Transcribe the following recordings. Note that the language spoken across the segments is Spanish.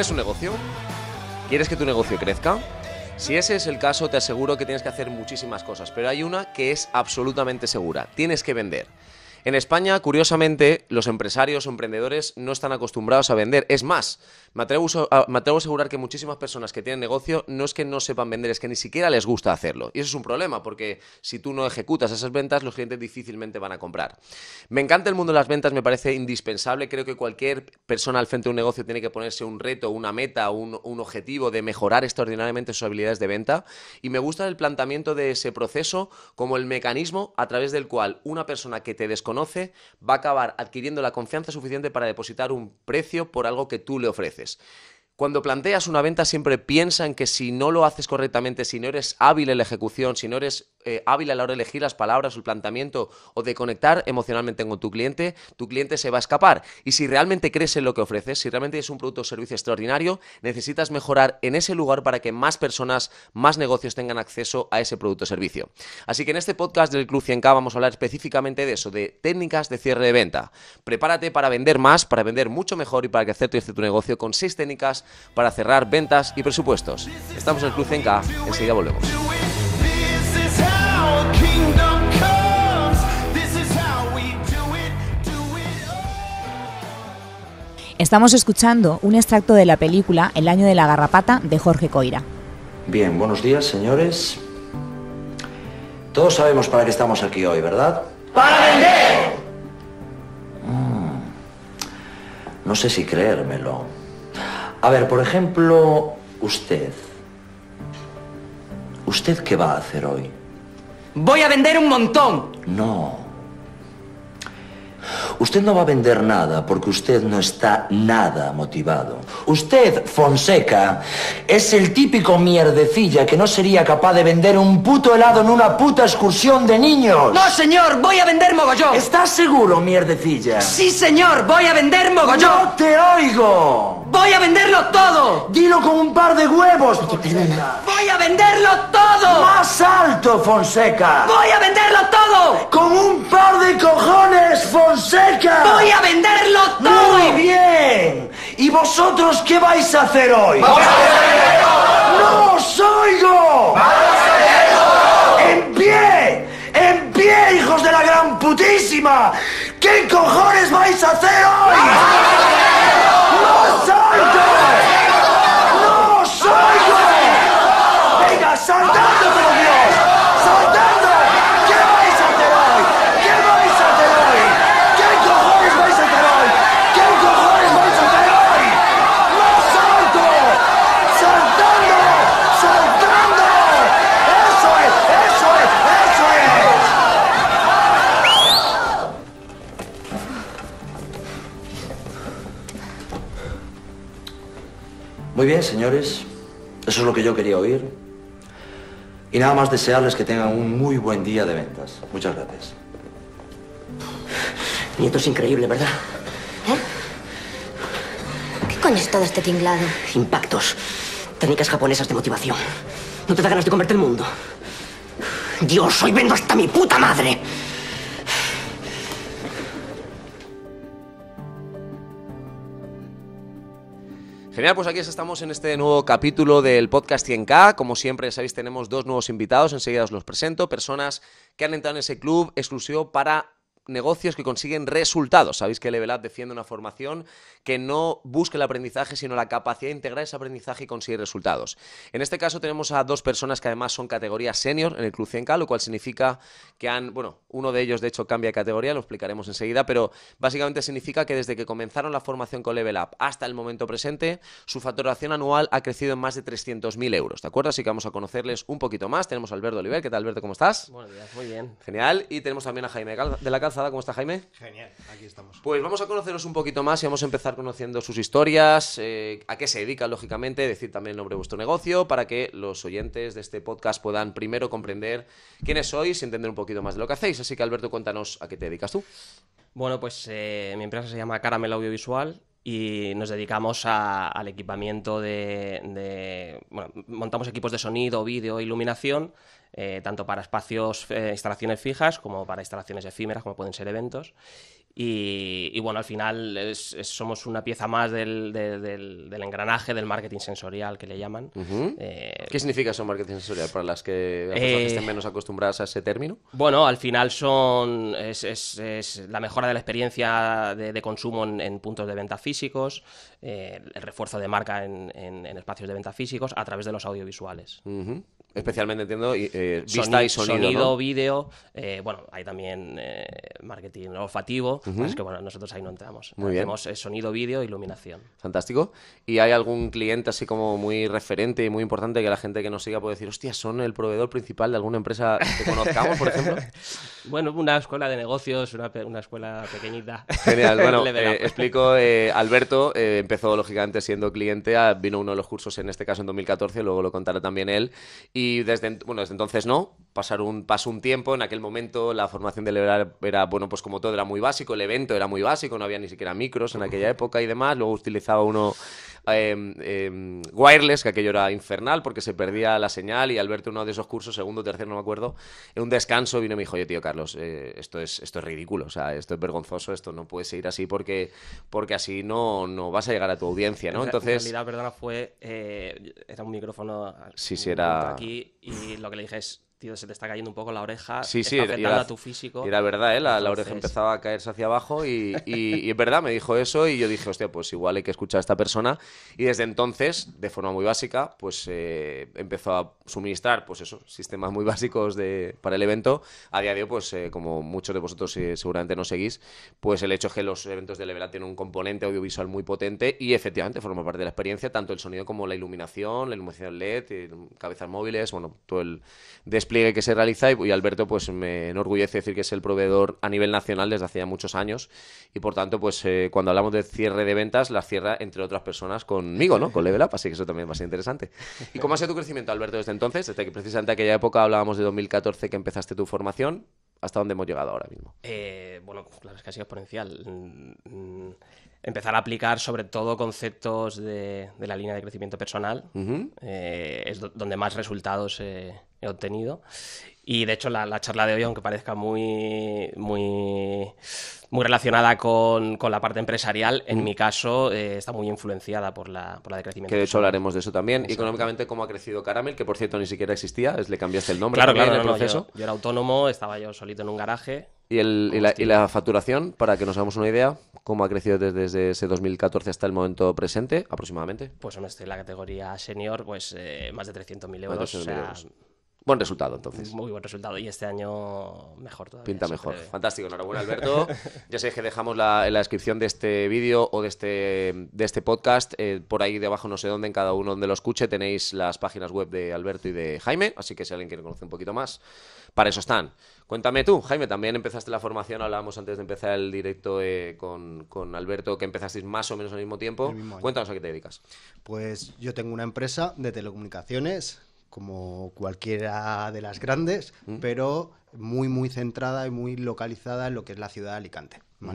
¿Tienes un negocio? ¿Quieres que tu negocio crezca? Si ese es el caso, te aseguro que tienes que hacer muchísimas cosas, pero hay una que es absolutamente segura. Tienes que vender. En España, curiosamente, los empresarios o emprendedores no están acostumbrados a vender. Es más, me atrevo, a, asegurar que muchísimas personas que tienen negocio no es que no sepan vender, es que ni siquiera les gusta hacerlo. Y eso es un problema, porque si tú no ejecutas esas ventas, los clientes difícilmente van a comprar. Me encanta el mundo de las ventas, me parece indispensable. Creo que cualquier persona al frente de un negocio tiene que ponerse un reto, una meta, un, objetivo de mejorar extraordinariamente sus habilidades de venta. Y me gusta el planteamiento de ese proceso como el mecanismo a través del cual una persona que te desconoce conoce va a acabar adquiriendo la confianza suficiente para depositar un precio por algo que tú le ofreces. Cuando planteas una venta siempre piensa en que si no lo haces correctamente, si no eres hábil en la ejecución, si no eres eh, hábil a la hora de elegir las palabras, el planteamiento o de conectar emocionalmente con tu cliente, tu cliente se va a escapar. Y si realmente crees en lo que ofreces, si realmente es un producto o servicio extraordinario, necesitas mejorar en ese lugar para que más personas, más negocios tengan acceso a ese producto o servicio. Así que en este podcast del Club 100K vamos a hablar específicamente de eso, de técnicas de cierre de venta. Prepárate para vender más, para vender mucho mejor y para que este tu negocio con seis técnicas para cerrar ventas y presupuestos. Estamos en el Club 100K, enseguida volvemos. Estamos escuchando un extracto de la película El año de la garrapata de Jorge Coira. Bien, buenos días, señores. Todos sabemos para qué estamos aquí hoy, ¿verdad? ¡Para vender! Mm. No sé si creérmelo. A ver, por ejemplo, usted. ¿Usted qué va a hacer hoy? Voy a vender un montón. No, Usted no va a vender nada porque usted no está nada motivado. Usted, Fonseca, es el típico mierdecilla que no sería capaz de vender un puto helado en una puta excursión de niños. No, señor, voy a vender mogollón. ¿Estás seguro, mierdecilla? Sí, señor, voy a vender mogollón. te oigo. ¡Voy a venderlo todo! Dilo con un par de huevos, ¡Voy a venderlo todo! ¡Más alto, Fonseca! ¡Voy a venderlo todo! ¡Con un par de cojones, Fonseca! ¡Voy a venderlo todo! ¡Muy bien! ¿Y vosotros qué vais a hacer hoy? ¡Vamos a venderlo! ¡No os oigo! ¡Vamos a venderlo! ¡En pie! ¡En pie, hijos de la gran putísima! ¿Qué cojones vais a hacer hoy? Muy bien, señores. Eso es lo que yo quería oír. Y nada más desearles que tengan un muy buen día de ventas. Muchas gracias. Nieto es increíble, ¿verdad? ¿Eh? ¿Qué coño es todo este tinglado? Impactos. Técnicas japonesas de motivación. No te da ganas de convertir el mundo. Dios, hoy vendo hasta mi puta madre. Genial, pues aquí estamos en este nuevo capítulo del podcast 100K. Como siempre, sabéis, tenemos dos nuevos invitados, enseguida os los presento, personas que han entrado en ese club exclusivo para negocios que consiguen resultados. Sabéis que Level Up defiende una formación que no busque el aprendizaje, sino la capacidad de integrar ese aprendizaje y conseguir resultados. En este caso tenemos a dos personas que además son categoría senior en el Club 100 lo cual significa que han, bueno, uno de ellos de hecho cambia de categoría, lo explicaremos enseguida, pero básicamente significa que desde que comenzaron la formación con Level Up hasta el momento presente, su facturación anual ha crecido en más de 300.000 euros, ¿de acuerdo? Así que vamos a conocerles un poquito más. Tenemos a Alberto Oliver, ¿qué tal Alberto? ¿Cómo estás? Buenos días, muy bien. Genial. Y tenemos también a Jaime de la Calza. ¿Cómo está Jaime? Genial, aquí estamos. Pues vamos a conoceros un poquito más y vamos a empezar conociendo sus historias, eh, a qué se dedican, lógicamente, decir también el nombre de vuestro negocio, para que los oyentes de este podcast puedan primero comprender quiénes sois y entender un poquito más de lo que hacéis. Así que, Alberto, cuéntanos a qué te dedicas tú. Bueno, pues eh, mi empresa se llama Caramel Audiovisual y nos dedicamos al equipamiento de, de, Bueno, montamos equipos de sonido, vídeo, iluminación eh, tanto para espacios, eh, instalaciones fijas, como para instalaciones efímeras, como pueden ser eventos. Y, bueno, al final somos una pieza más del, engranaje del marketing sensorial que le llaman. Eh, ¿Qué significa eso marketing sensorial para las que, que estén menos acostumbradas a ese término? Bueno, al final son es, la mejora de la experiencia de, consumo en, puntos de venta físicos, el refuerzo de marca en, espacios de venta físicos a través de los audiovisuales. Especialmente entiendo eh, vista y sonido. Sonido, vídeo. Eh, bueno, hay también eh, marketing olfativo. Es que bueno, nosotros ahí no entramos. Muy Hacemos eh, sonido, vídeo, iluminación. Fantástico. ¿Y hay algún cliente así como muy referente y muy importante que la gente que nos siga puede decir, hostia, son el proveedor principal de alguna empresa que conozcamos, por ejemplo? bueno, una escuela de negocios, una, escuela pequeñita. Genial. Bueno, explico. Alberto empezó, lógicamente, siendo cliente. Ah, vino uno de los cursos, en este caso en 2014, luego lo contará también él. Y desde, bueno, desde entonces no, pasar un, pasó un tiempo, en aquel momento la formación del era era, bueno, pues como todo era muy básico, el evento era muy básico, no había ni siquiera micros en aquella época y demás, luego utilizaba uno em, em, wireless, que aquello era infernal porque se perdía la señal y al verte uno de esos cursos, segundo, tercero, no me acuerdo, en un descanso vino y me dijo, oye tío Carlos, eh, esto, es, esto es ridículo, o sea, esto es vergonzoso, esto no puede seguir así porque, porque así no, no vas a llegar a tu audiencia, ¿no? Entonces... En realidad, perdona, fue... Eh, era un micrófono... Aquí y lo que le dije es tío, se te está cayendo un poco la oreja, sí, afectando a tu físico. era verdad, ¿eh? la, oreja empezaba a caerse hacia abajo y, y, verdad me dijo eso y yo dije, hostia, pues igual hay que escuchar a esta persona. Y desde entonces, de forma muy básica, pues eh, empezó a suministrar, pues esos sistemas muy básicos de, para el evento. A día de hoy, pues eh, como muchos de vosotros seguramente no seguís, pues el hecho es que los eventos de Level tienen un componente audiovisual muy potente y efectivamente forma parte de la experiencia, tanto el sonido como la iluminación, la iluminación LED, cabezas móviles, bueno, todo el... Después que se realiza y, Alberto pues me enorgullece decir que es el proveedor a nivel nacional desde hace ya muchos años y por tanto pues eh, cuando hablamos de cierre de ventas la cierra entre otras personas conmigo, ¿no? Con Level Up, así que eso también va a ser interesante. ¿Y cómo ha sido tu crecimiento Alberto desde entonces? Desde que precisamente aquella época hablábamos de 2014 que empezaste tu formación, ¿hasta dónde hemos llegado ahora mismo? Eh, bueno, claro, es casi exponencial. Mm, mm, empezar a aplicar sobre todo conceptos de, de la línea de crecimiento personal. Eh, es donde más resultados he obtenido. Y de hecho la, la, charla de hoy, aunque parezca muy, muy, muy relacionada con, con la parte empresarial, en mi caso eh, está muy influenciada por la, por la de crecimiento. Que de hecho hablaremos de eso también. Económicamente, ¿cómo ha crecido Caramel? Que por cierto ni siquiera existía, es, le cambiaste el nombre. Claro, claro, yo, era autónomo, estaba yo solito en un garaje. Y, la, facturación, para que nos hagamos una idea, ¿cómo ha crecido desde, ese 2014 hasta el momento presente aproximadamente? Pues en la categoría senior, pues eh, más de 300.000 euros. Buen resultado, entonces. Muy buen resultado. Y este año mejor todavía. Pinta mejor. Fantástico. Enhorabuena, Alberto. ya sé que dejamos la, descripción de este vídeo o de este, de este podcast, eh, por ahí debajo, no sé dónde, en cada uno donde lo escuche, tenéis las páginas web de Alberto y de Jaime. Así que si alguien quiere conocer un poquito más, para eso están. Cuéntame tú, Jaime, también empezaste la formación, hablábamos antes de empezar el directo eh, con, con, Alberto, que empezasteis más o menos al mismo tiempo. Cuéntanos a qué te dedicas. Pues yo tengo una empresa de telecomunicaciones, como cualquiera de las grandes, mm. pero muy, muy centrada y muy localizada en lo que es la ciudad de Alicante. Mm.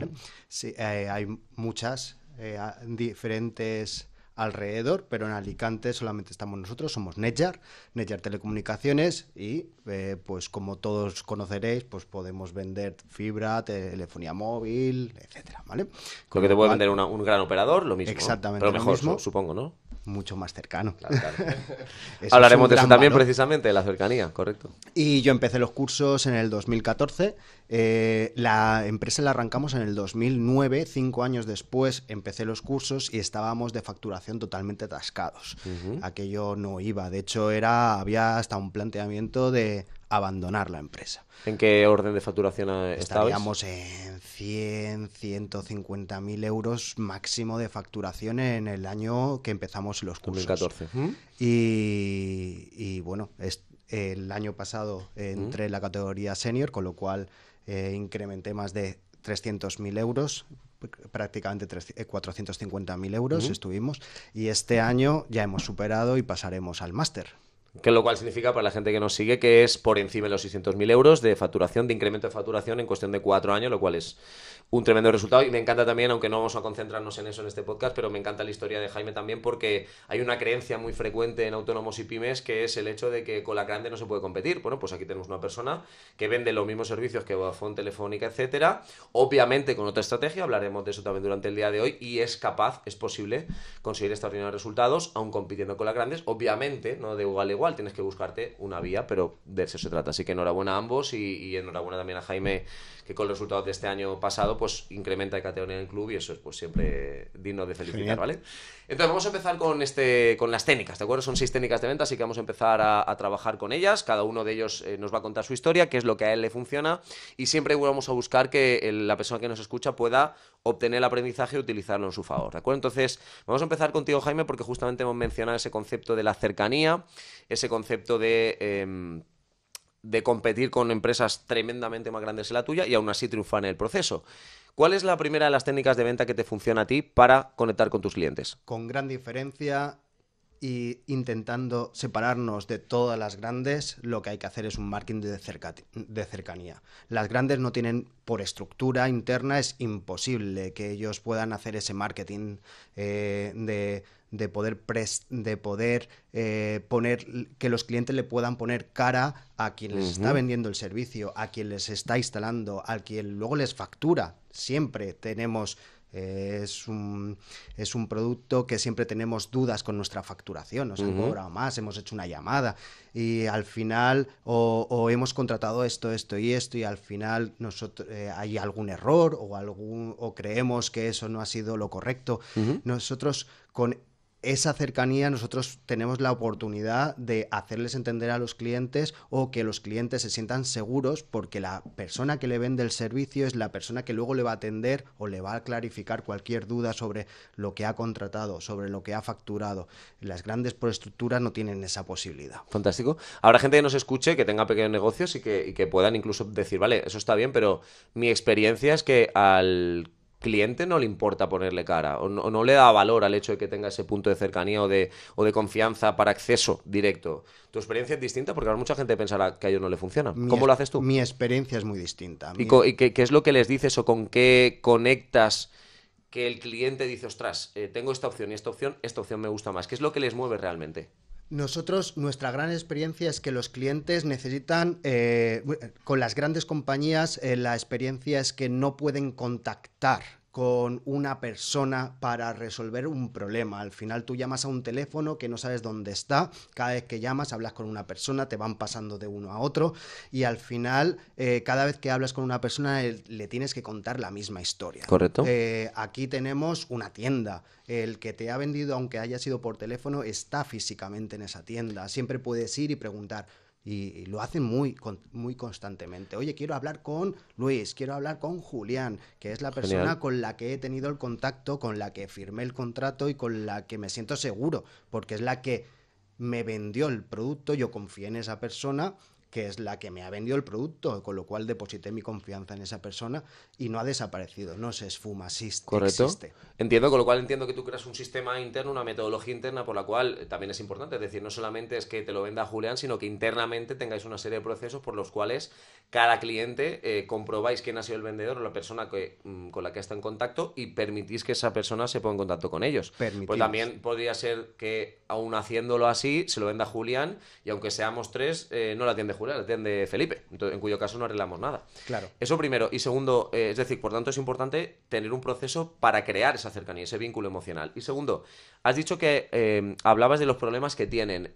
Eh, hay muchas eh, diferentes alrededor, pero en Alicante solamente estamos nosotros, somos Netjar, Netjar Telecomunicaciones y eh, pues como todos conoceréis, pues podemos vender fibra, telefonía móvil, etcétera, ¿vale? Creo que te puede vender un gran operador, lo mismo. Exactamente. Pero mejor, supongo, ¿no? mucho más cercano. Hablaremos de eso también precisamente, de la cercanía, correcto. Y yo empecé los cursos en el 2014, eh, la empresa la arrancamos en el 2009, cinco años después empecé los cursos y estábamos de facturación totalmente atascados. Aquello no iba, de hecho era había hasta un planteamiento de abandonar la empresa. ¿En qué orden de facturación estabais? Estaríamos en 100, 150 mil euros máximo de facturación en el año que empezamos los cursos. 2014. Y, y, bueno, es, el año pasado entré en la categoría senior, con lo cual eh, incrementé más de mil euros, prácticamente 450.000 eh, euros estuvimos, y este año ya hemos superado y pasaremos al máster que lo cual significa para la gente que nos sigue que es por encima de los 600.000 euros de facturación, de incremento de facturación en cuestión de cuatro años, lo cual es un tremendo resultado. Y me encanta también, aunque no vamos a concentrarnos en eso en este podcast, pero me encanta la historia de Jaime también porque hay una creencia muy frecuente en autónomos y pymes que es el hecho de que con la grande no se puede competir. Bueno, pues aquí tenemos una persona que vende los mismos servicios que Vodafone, Telefónica, etcétera, obviamente con otra estrategia, hablaremos de eso también durante el día de hoy, y es capaz, es posible conseguir extraordinarios resultados, aun compitiendo con las grandes, obviamente, no de igual igual tienes que buscarte una vía, pero de eso se trata. Así que enhorabuena a ambos y, y enhorabuena también a Jaime que con los resultados de este año pasado, pues incrementa de categoría en el club y eso es pues siempre digno de felicitar, ¿vale? Entonces vamos a empezar con, este, con las técnicas, ¿de acuerdo? Son seis técnicas de venta, así que vamos a empezar a, trabajar con ellas. Cada uno de ellos eh, nos va a contar su historia, qué es lo que a él le funciona y siempre vamos a buscar que la persona que nos escucha pueda obtener el aprendizaje y utilizarlo en su favor, ¿de acuerdo? Entonces vamos a empezar contigo, Jaime, porque justamente hemos mencionado ese concepto de la cercanía, ese concepto de... Em, de competir con empresas tremendamente más grandes que la tuya y aún así triunfar en el proceso. ¿Cuál es la primera de las técnicas de venta que te funciona a ti para conectar con tus clientes? Con gran diferencia y intentando separarnos de todas las grandes, lo que hay que hacer es un marketing de, cercanía. Las grandes no tienen, por estructura interna, es imposible que ellos puedan hacer ese marketing eh, de de poder, de poder eh, poner, que los clientes le puedan poner cara a quien les está vendiendo el servicio, a quien les está instalando, a quien luego les factura. Siempre tenemos eh, es un, es un, producto que siempre tenemos dudas con nuestra facturación. Nos han cobrado más, hemos hecho una llamada y al final, o, hemos contratado esto, esto y esto, y al final nosotros, eh, hay algún error o, algún, o creemos que eso no ha sido lo correcto. Nosotros con esa cercanía nosotros tenemos la oportunidad de hacerles entender a los clientes o que los clientes se sientan seguros porque la persona que le vende el servicio es la persona que luego le va a atender o le va a clarificar cualquier duda sobre lo que ha contratado, sobre lo que ha facturado. Las grandes estructuras no tienen esa posibilidad. Fantástico. Habrá gente que nos escuche, que tenga pequeños negocios y que puedan incluso decir, vale, eso está bien, pero mi experiencia es que al cliente no le importa ponerle cara o no, le da valor al hecho de que tenga ese punto de cercanía o de, confianza para acceso directo. Tu experiencia es distinta porque ahora mucha gente pensará que a ellos no le funciona. ¿Cómo lo haces tú? Mi experiencia es muy distinta. ¿Y, qué, es lo que les dices o con qué conectas que el cliente dice, ostras, eh, tengo esta opción y esta opción, esta opción me gusta más? ¿Qué es lo que les mueve realmente? Nosotros, nuestra gran experiencia es que los clientes necesitan, eh, eh, con las grandes compañías, eh, la experiencia es que no pueden contactar con una persona para resolver un problema. Al final tú llamas a un teléfono que no sabes dónde está, cada vez que llamas hablas con una persona, te van pasando de uno a otro y al final eh, cada vez que hablas con una persona eh, le tienes que contar la misma historia. Correcto. Eh, aquí tenemos una tienda. El que te ha vendido, aunque haya sido por teléfono, está físicamente en esa tienda. Siempre puedes ir y preguntar y, lo hacen muy, muy constantemente. Oye, quiero hablar con Luis, quiero hablar con Julián, que es la persona con la que he tenido el contacto, con la que firmé el contrato y con la que me siento seguro, porque es la que me vendió el producto, yo confié en esa persona que es la que me ha vendido el producto, con lo cual deposité mi confianza en esa persona y no ha desaparecido, no se esfuma, existe. Correcto. Entiendo, con lo cual entiendo que tú creas un sistema interno, una metodología interna por la cual eh, también es importante, es decir, no solamente es que te lo venda Julián, sino que internamente tengáis una serie de procesos por los cuales cada cliente eh, comprobáis quién ha sido el vendedor o la persona que, mm, con la que está en contacto y permitís que esa persona se ponga en contacto con ellos. Pues también podría ser que aún haciéndolo así, se lo venda Julián y aunque seamos tres, eh, no la atiende Julián de Felipe, en cuyo caso no arreglamos nada. Claro. Eso primero. Y segundo, eh, es decir, por tanto es importante tener un proceso para crear esa cercanía, ese vínculo emocional. Y segundo, has dicho que eh, hablabas de los problemas que tienen.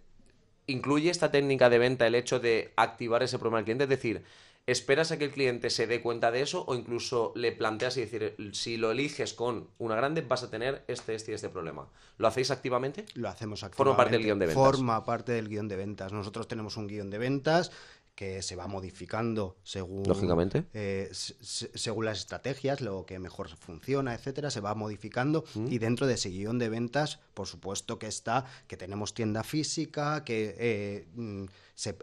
¿Incluye esta técnica de venta el hecho de activar ese problema al cliente? Es decir, ¿Esperas a que el cliente se dé cuenta de eso o incluso le planteas y decir, si lo eliges con una grande, vas a tener este, este y este problema? ¿Lo hacéis activamente? Lo hacemos activamente. Forma parte del guión de ventas. Forma parte del guión de ventas. Nosotros tenemos un guión de ventas que se va modificando según lógicamente eh, según las estrategias lo que mejor funciona etcétera se va modificando mm. y dentro de ese guión de ventas por supuesto que está que tenemos tienda física que eh, mm,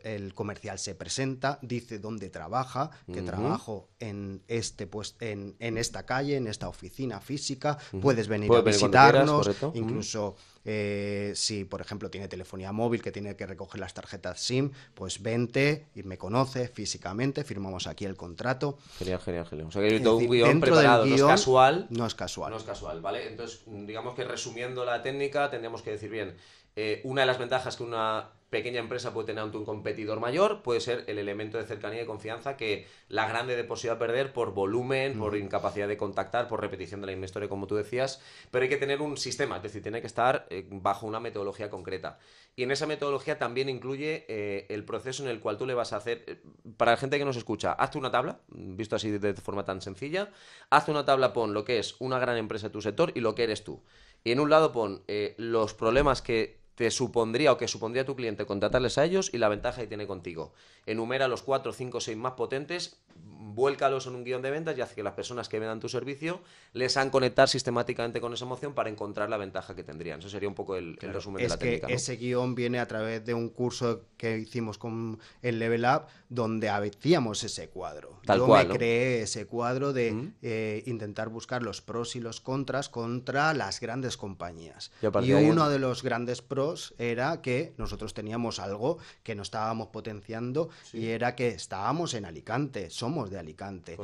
el comercial se presenta dice dónde trabaja que trabajo en este pues en, esta calle en esta oficina física puedes venir a visitarnos incluso eh, si, por ejemplo, tiene telefonía móvil que tiene que recoger las tarjetas SIM, pues vente y me conoce físicamente, firmamos aquí el contrato. Genial, genial, genial. O sea guión preparado, no es casual. No es casual. ¿vale? Entonces, digamos que resumiendo la técnica, tendríamos que decir bien, eh, una de las ventajas que una pequeña empresa puede tener ante un competidor mayor puede ser el elemento de cercanía y confianza que la grande de a perder por volumen, por incapacidad de contactar, por repetición de la misma historia, como tú decías, pero hay que tener un sistema, es decir, tiene que estar eh, bajo una metodología concreta. Y en esa metodología también incluye eh, el proceso en el cual tú le vas a hacer, para la gente que nos escucha, hazte una tabla, visto así de forma tan sencilla, hazte una tabla, pon lo que es una gran empresa de tu sector y lo que eres tú. Y en un lado pon los problemas que te supondría o que supondría tu cliente contratarles a ellos y la ventaja que tiene contigo. Enumera los 4, 5, 6 más potentes vuélcalos en un guión de ventas y hace que las personas que vendan tu servicio les han conectar sistemáticamente con esa emoción para encontrar la ventaja que tendrían. Eso sería un poco el, resumen de la que Ese guión viene a través de un curso que hicimos con el Level Up donde hacíamos ese cuadro. Tal Yo me creé ese cuadro de eh, intentar buscar los pros y los contras contra las grandes compañías. Y, uno de los grandes pros era que nosotros teníamos algo que no estábamos potenciando y era que estábamos en Alicante somos de Alicante,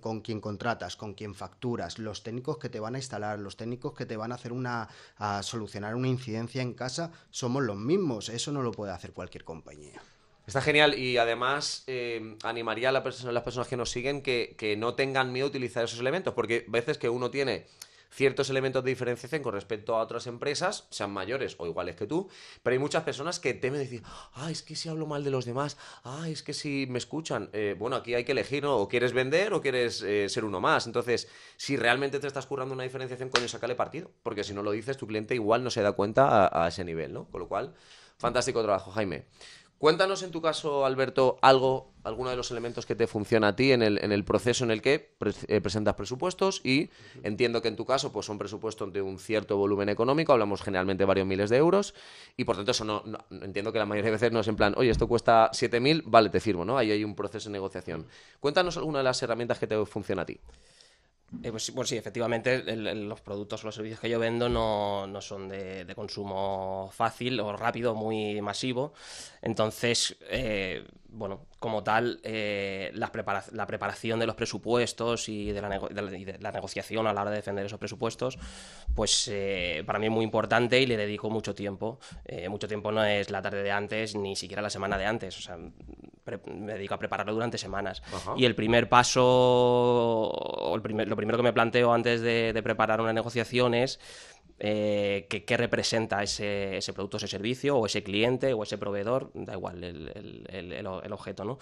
con quien contratas, con quien facturas, los técnicos que te van a instalar, los técnicos que te van a hacer una a solucionar una incidencia en casa, somos los mismos. Eso no lo puede hacer cualquier compañía. Está genial y además eh, animaría a las personas que nos siguen que, que no tengan miedo a utilizar esos elementos, porque veces que uno tiene ciertos elementos de diferenciación con respecto a otras empresas, sean mayores o iguales que tú, pero hay muchas personas que temen decir, ah, es que si hablo mal de los demás, ah, es que si me escuchan, eh, bueno, aquí hay que elegir, ¿no? O quieres vender o quieres eh, ser uno más. Entonces, si realmente te estás currando una diferenciación, coño, sacale partido, porque si no lo dices, tu cliente igual no se da cuenta a ese nivel, ¿no? Con lo cual, fantástico trabajo, Jaime. Cuéntanos en tu caso, Alberto, algo, alguno de los elementos que te funciona a ti en el, proceso en el que eh, presentas presupuestos y entiendo que en tu caso pues son presupuestos de un cierto volumen económico, hablamos generalmente de varios miles de euros y por tanto eso no, entiendo que la mayoría de veces no es en plan, oye, esto cuesta 7.000, vale, te firmo, ¿no? Ahí hay un proceso de negociación. Cuéntanos alguna de las herramientas que te funciona a ti. Eh, pues, pues, sí, efectivamente, los productos o los servicios que yo vendo no, son de, consumo fácil o rápido, muy masivo. Entonces, eh, bueno, como tal, eh, la, preparación de los presupuestos y de la, negociación a la hora de defender esos presupuestos, pues eh, para mí es muy importante y le dedico mucho tiempo. Eh, mucho tiempo no es la tarde de antes ni siquiera la semana de antes, o sea, me dedico a prepararlo durante semanas. Y el primer paso, o el lo primero que me planteo antes de, de preparar una negociación es eh, que, representa ese, producto, ese servicio, o ese cliente, o ese proveedor, da igual el, el objeto, ¿no?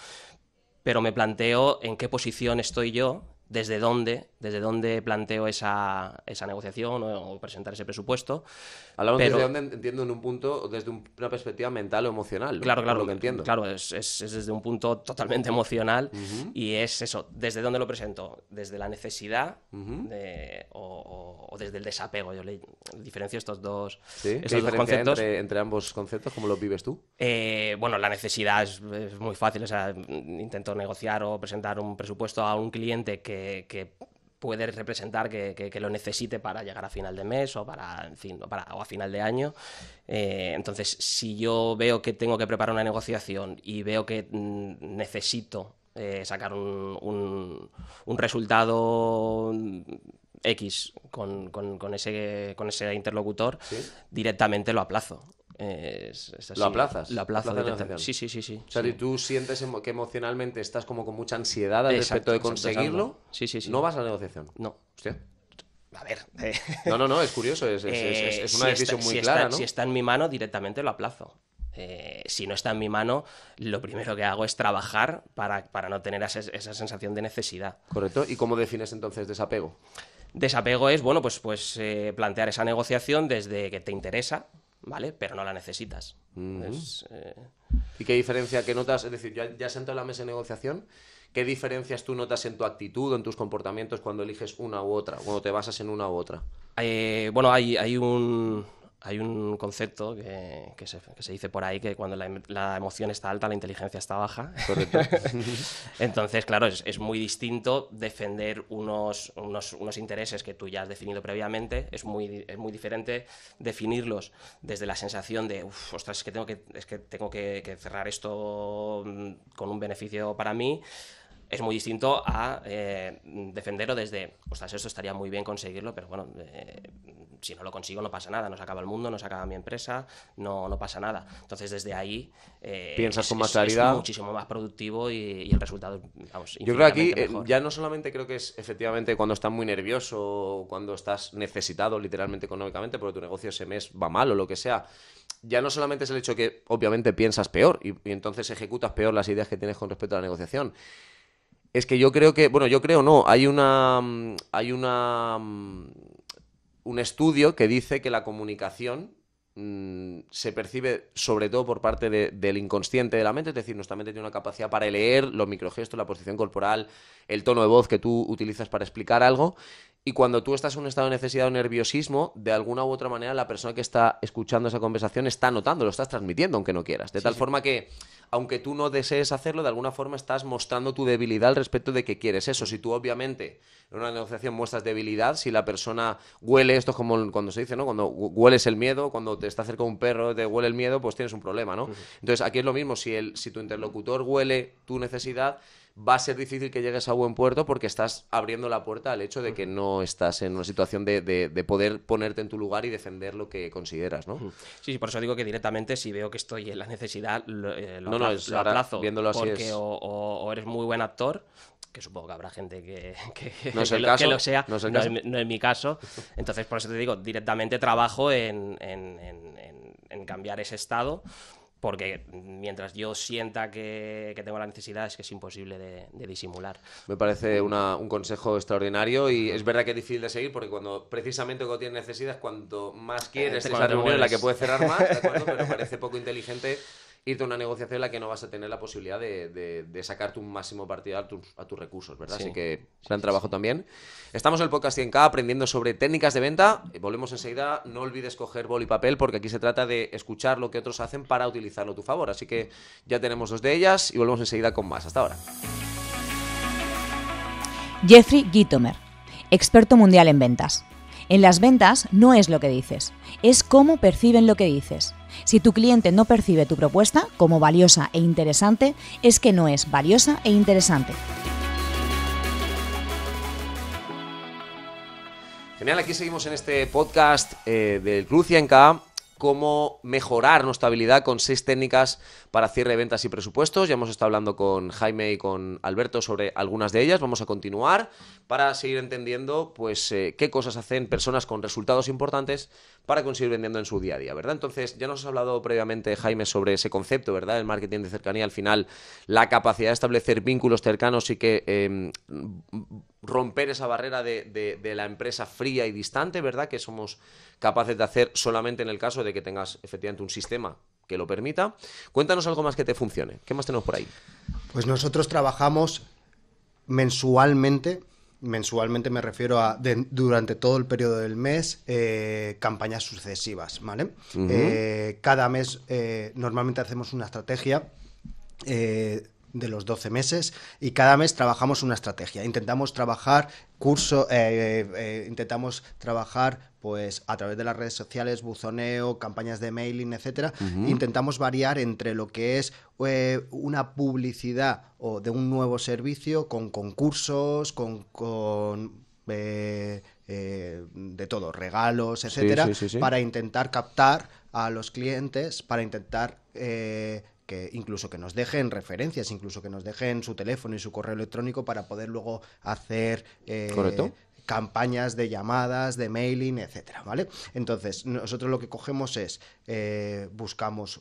Pero me planteo en qué posición estoy yo desde dónde, desde dónde planteo esa, negociación o, presentar ese presupuesto. Hablamos pero... desde dónde entiendo en un punto, desde una perspectiva mental o emocional. Claro, claro. entiendo. Claro, es, desde un punto totalmente emocional y es eso, desde dónde lo presento, desde la necesidad o, desde el desapego. Yo le diferencio estos dos, estos dos conceptos. Entre, ambos conceptos, ¿cómo los vives tú? Eh, bueno, la necesidad es, es muy fácil. O sea, intento negociar o presentar un presupuesto a un cliente que que, puede representar que, lo necesite para llegar a final de mes o para, en fin, a final de año. Eh, entonces, si yo veo que tengo que preparar una negociación y veo que mm, necesito eh, sacar un, resultado X con, ese, con ese interlocutor, directamente lo aplazo es, ¿Lo aplazas? La sí, sí, sí, sí. O sea, si tú sientes que emocionalmente estás como con mucha ansiedad al respecto de conseguirlo, sí, sí, sí. no vas a la negociación. No. A ver. Eh. No, no, no, es curioso, es, eh, una decisión muy clara. ¿no? Si está en mi mano, directamente lo aplazo. Eh, si no está en mi mano, lo primero que hago es trabajar para, para no tener esa, sensación de necesidad. Correcto. ¿Y cómo defines entonces desapego? Desapego es, bueno, pues, pues plantear esa negociación desde que te interesa, ¿vale? Pero no la necesitas. Eh, ¿Y qué diferencia, qué notas? Es decir, ya, ya has en la mesa de negociación. ¿Qué diferencias tú notas en tu actitud o en tus comportamientos cuando eliges una u otra, cuando te basas en una u otra? Eh, bueno, hay un, hay un concepto que, se, dice por ahí que cuando la, em, emoción está alta, la inteligencia está baja. Entonces, claro, es, muy distinto defender unos, intereses que tú ya has definido previamente. Es muy, es muy diferente definirlos desde la sensación de, Uf, ostras, que tengo, que, es que, tengo que cerrar esto mm, con un beneficio para mí es muy distinto a eh, defenderlo desde, ostras, esto estaría muy bien conseguirlo, pero bueno, eh, si no lo consigo no pasa nada, no se acaba el mundo, no se acaba mi empresa, no, no pasa nada. Entonces desde ahí eh, piensas con más claridad. Es muchísimo más productivo y, el resultado, vamos, Yo creo que aquí ya no solamente creo que es efectivamente cuando estás muy nervioso o cuando estás necesitado literalmente económicamente porque tu negocio ese mes va mal o lo que sea, ya no solamente es el hecho que obviamente piensas peor y entonces ejecutas peor las ideas que tienes con respecto a la negociación, es que yo creo que, bueno, yo creo no, hay una, mm, hay una, mm, un estudio que dice que la comunicación mm, se percibe sobre todo por parte del inconsciente de la mente, es decir, nuestra mente tiene una capacidad para leer los microgestos, la posición corporal, el tono de voz que tú utilizas para explicar algo, y cuando tú estás en un estado de necesidad o nerviosismo, de alguna u otra manera la persona que está escuchando esa conversación está notando, lo estás transmitiendo, aunque no quieras. De tal forma que aunque tú no desees hacerlo, de alguna forma estás mostrando tu debilidad al respecto de que quieres eso. Si tú obviamente en una negociación muestras debilidad, si la persona huele, esto es como cuando se dice, ¿no? Cuando hueles el miedo, cuando te está cerca un perro, te huele el miedo, pues tienes un problema, ¿no? Entonces aquí es lo mismo, si, el, si tu interlocutor huele tu necesidad, va a ser difícil que llegues a buen puerto porque estás abriendo la puerta al hecho de que no estás en una situación de, de, poder ponerte en tu lugar y defender lo que consideras, ¿no? Sí, por eso digo que directamente si veo que estoy en la necesidad, lo, eh, no, no, es, lo aplazo. porque o, eres muy buen actor que supongo que habrá gente que, no lo, sea, no es, mi, caso. Entonces, por eso te digo, directamente trabajo en, en, en, en cambiar ese estado porque mientras yo sienta que, tengo la necesidad es que es imposible de, disimular. Me parece un consejo extraordinario y es verdad que es difícil de seguir porque cuando precisamente cuando tienes necesidad, cuando más quieres, eh, es la que puede cerrar más, pero parece poco inteligente irte a una negociación en la que no vas a tener la posibilidad de, de, sacarte un máximo partido a tus, recursos, ¿verdad? Así que gran trabajo también. Estamos en el podcast 100K aprendiendo sobre técnicas de venta. Eh, volvemos enseguida. No olvides coger bol y papel porque aquí se trata de escuchar lo que otros hacen para utilizarlo a tu favor. Así que ya tenemos dos de ellas y volvemos enseguida con más. Hasta ahora. Jeffrey Gitomer, experto mundial en ventas. En las ventas no es lo que dices es cómo perciben lo que dices. Si tu cliente no percibe tu propuesta como valiosa e interesante, es que no es valiosa e interesante. Genial, aquí seguimos en este podcast eh, del Crucia en cómo mejorar nuestra habilidad con seis técnicas para cierre de ventas y presupuestos. Ya hemos estado hablando con Jaime y con Alberto sobre algunas de ellas. Vamos a continuar para seguir entendiendo pues, eh, qué cosas hacen personas con resultados importantes para conseguir vendiendo en su día a día, ¿verdad? Entonces, ya nos has hablado previamente, Jaime, sobre ese concepto, ¿verdad? El marketing de cercanía, al final, la capacidad de establecer vínculos cercanos y que em, romper esa barrera de, la empresa fría y distante, ¿verdad? Que somos capaces de hacer solamente en el caso de que tengas efectivamente un sistema que lo permita. Cuéntanos algo más que te funcione. ¿Qué más tenemos por ahí? Pues nosotros trabajamos mensualmente. Mensualmente me refiero a durante todo el periodo del mes eh, campañas sucesivas, ¿vale? Eh, cada mes eh, normalmente hacemos una estrategia de los 12 meses y cada mes trabajamos una estrategia. Intentamos trabajar curso, eh, eh, intentamos trabajar pues a través de las redes sociales, buzoneo, campañas de mailing, etcétera, intentamos variar entre lo que es eh, una publicidad o de un nuevo servicio con concursos, con, de todo, regalos, etcétera, para intentar captar a los clientes, para intentar que incluso que nos dejen referencias, incluso que nos dejen su teléfono y su correo electrónico para poder luego hacer eh, campañas de llamadas, de mailing, etcétera, ¿vale? Entonces, nosotros lo que cogemos es, eh, buscamos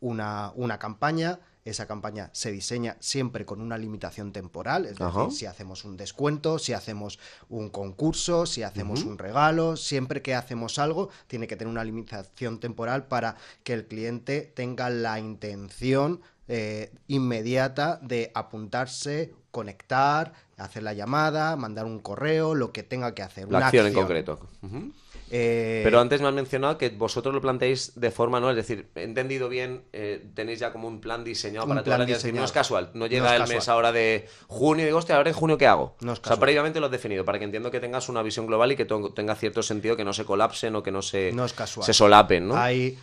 una, una campaña, esa campaña se diseña siempre con una limitación temporal, es decir, si hacemos un descuento, si hacemos un concurso, si hacemos un regalo, siempre que hacemos algo, tiene que tener una limitación temporal para que el cliente tenga la intención eh, inmediata de apuntarse, conectar, hacer la llamada, mandar un correo, lo que tenga que hacer. La una acción, en concreto. Eh, Pero antes me has mencionado que vosotros lo planteáis de forma, ¿no? Es decir, he entendido bien, eh, tenéis ya como un plan diseñado para plan toda No es casual, no llega el mes ahora de junio y digo, hostia, ahora en junio, ¿qué hago? No es casual. O sea, previamente lo has definido, para que entiendo que tengas una visión global y que tenga cierto sentido, que no se colapsen o que no se, se solapen, ¿no? Hay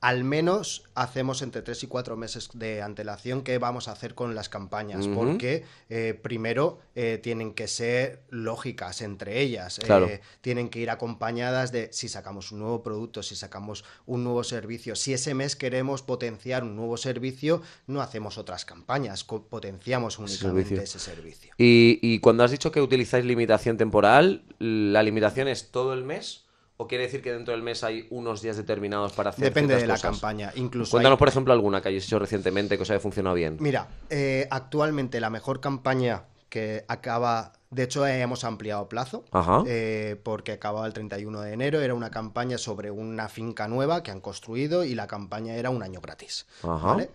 al menos hacemos entre tres y cuatro meses de antelación que vamos a hacer con las campañas, porque eh, primero eh, tienen que ser lógicas entre ellas, eh, tienen que ir acompañadas de si sacamos un nuevo producto, si sacamos un nuevo servicio, si ese mes queremos potenciar un nuevo servicio, no hacemos otras campañas, potenciamos únicamente ese servicio. y cuando has dicho que utilizáis limitación temporal, ¿la limitación es todo el mes? ¿O quiere decir que dentro del mes hay unos días determinados para hacer Depende de la campaña. Incluso Cuéntanos, por ejemplo, alguna que hayáis hecho recientemente que os haya funcionado bien. Mira, eh, actualmente la mejor campaña que acaba. De hecho, eh, hemos ampliado plazo eh, porque acababa el 31 de enero. Era una campaña sobre una finca nueva que han construido y la campaña era un año gratis. ¿vale?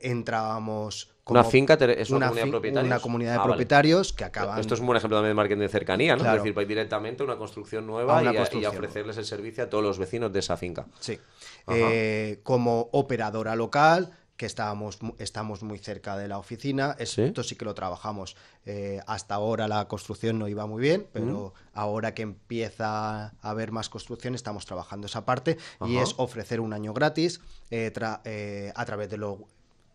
entrábamos una finca es una, comunidad de propietarios. Ah, una comunidad de propietarios que acaban. Esto es un buen ejemplo también de marketing de cercanía, ¿no? Es decir, directamente a una construcción nueva y, ofrecerles el servicio a todos los vecinos de esa finca. Sí. Eh, como operadora local, que estamos muy cerca de la oficina. Esto sí, que lo trabajamos. Eh, hasta ahora la construcción no iba muy bien, pero mm. ahora que empieza a haber más construcción estamos trabajando esa parte y es ofrecer un año gratis eh, a través de lo,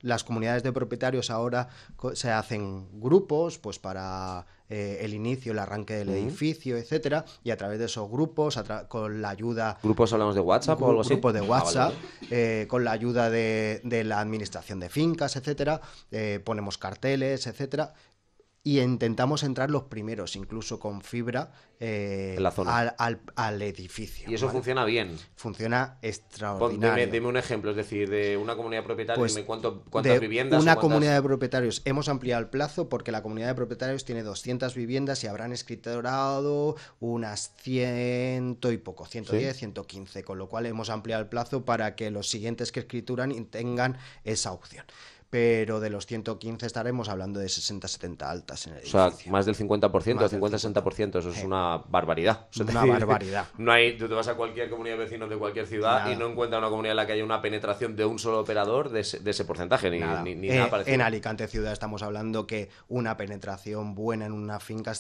las comunidades de propietarios ahora se hacen grupos, pues para eh, el inicio, el arranque del edificio, etcétera, y a través de esos grupos, con la ayuda. ¿Grupos hablamos de WhatsApp o algo así? Grupos de ah, WhatsApp, eh, con la ayuda de, la administración de fincas, etcétera, eh, ponemos carteles, etcétera, y intentamos entrar los primeros, incluso con fibra, eh, la zona. Al, edificio. Y eso funciona bien. Funciona extraordinario. Dime, un ejemplo, es decir, de una comunidad pues de propietarios, cuántas viviendas. Una comunidad de propietarios. Hemos ampliado el plazo porque la comunidad de propietarios tiene 200 viviendas y habrán escriturado unas ciento y poco, 110, 115, con lo cual hemos ampliado el plazo para que los siguientes que escrituran tengan esa opción pero de los 115 estaremos hablando de 60-70 altas en el O sea, más del 50%, 50-60%, eso es una barbaridad. una barbaridad. No hay, tú te vas a cualquier comunidad de vecinos de cualquier ciudad y no encuentras una comunidad en la que haya una penetración de un solo operador de ese, porcentaje, ni ni, eh, En Alicante ciudad estamos hablando que una penetración buena en una finca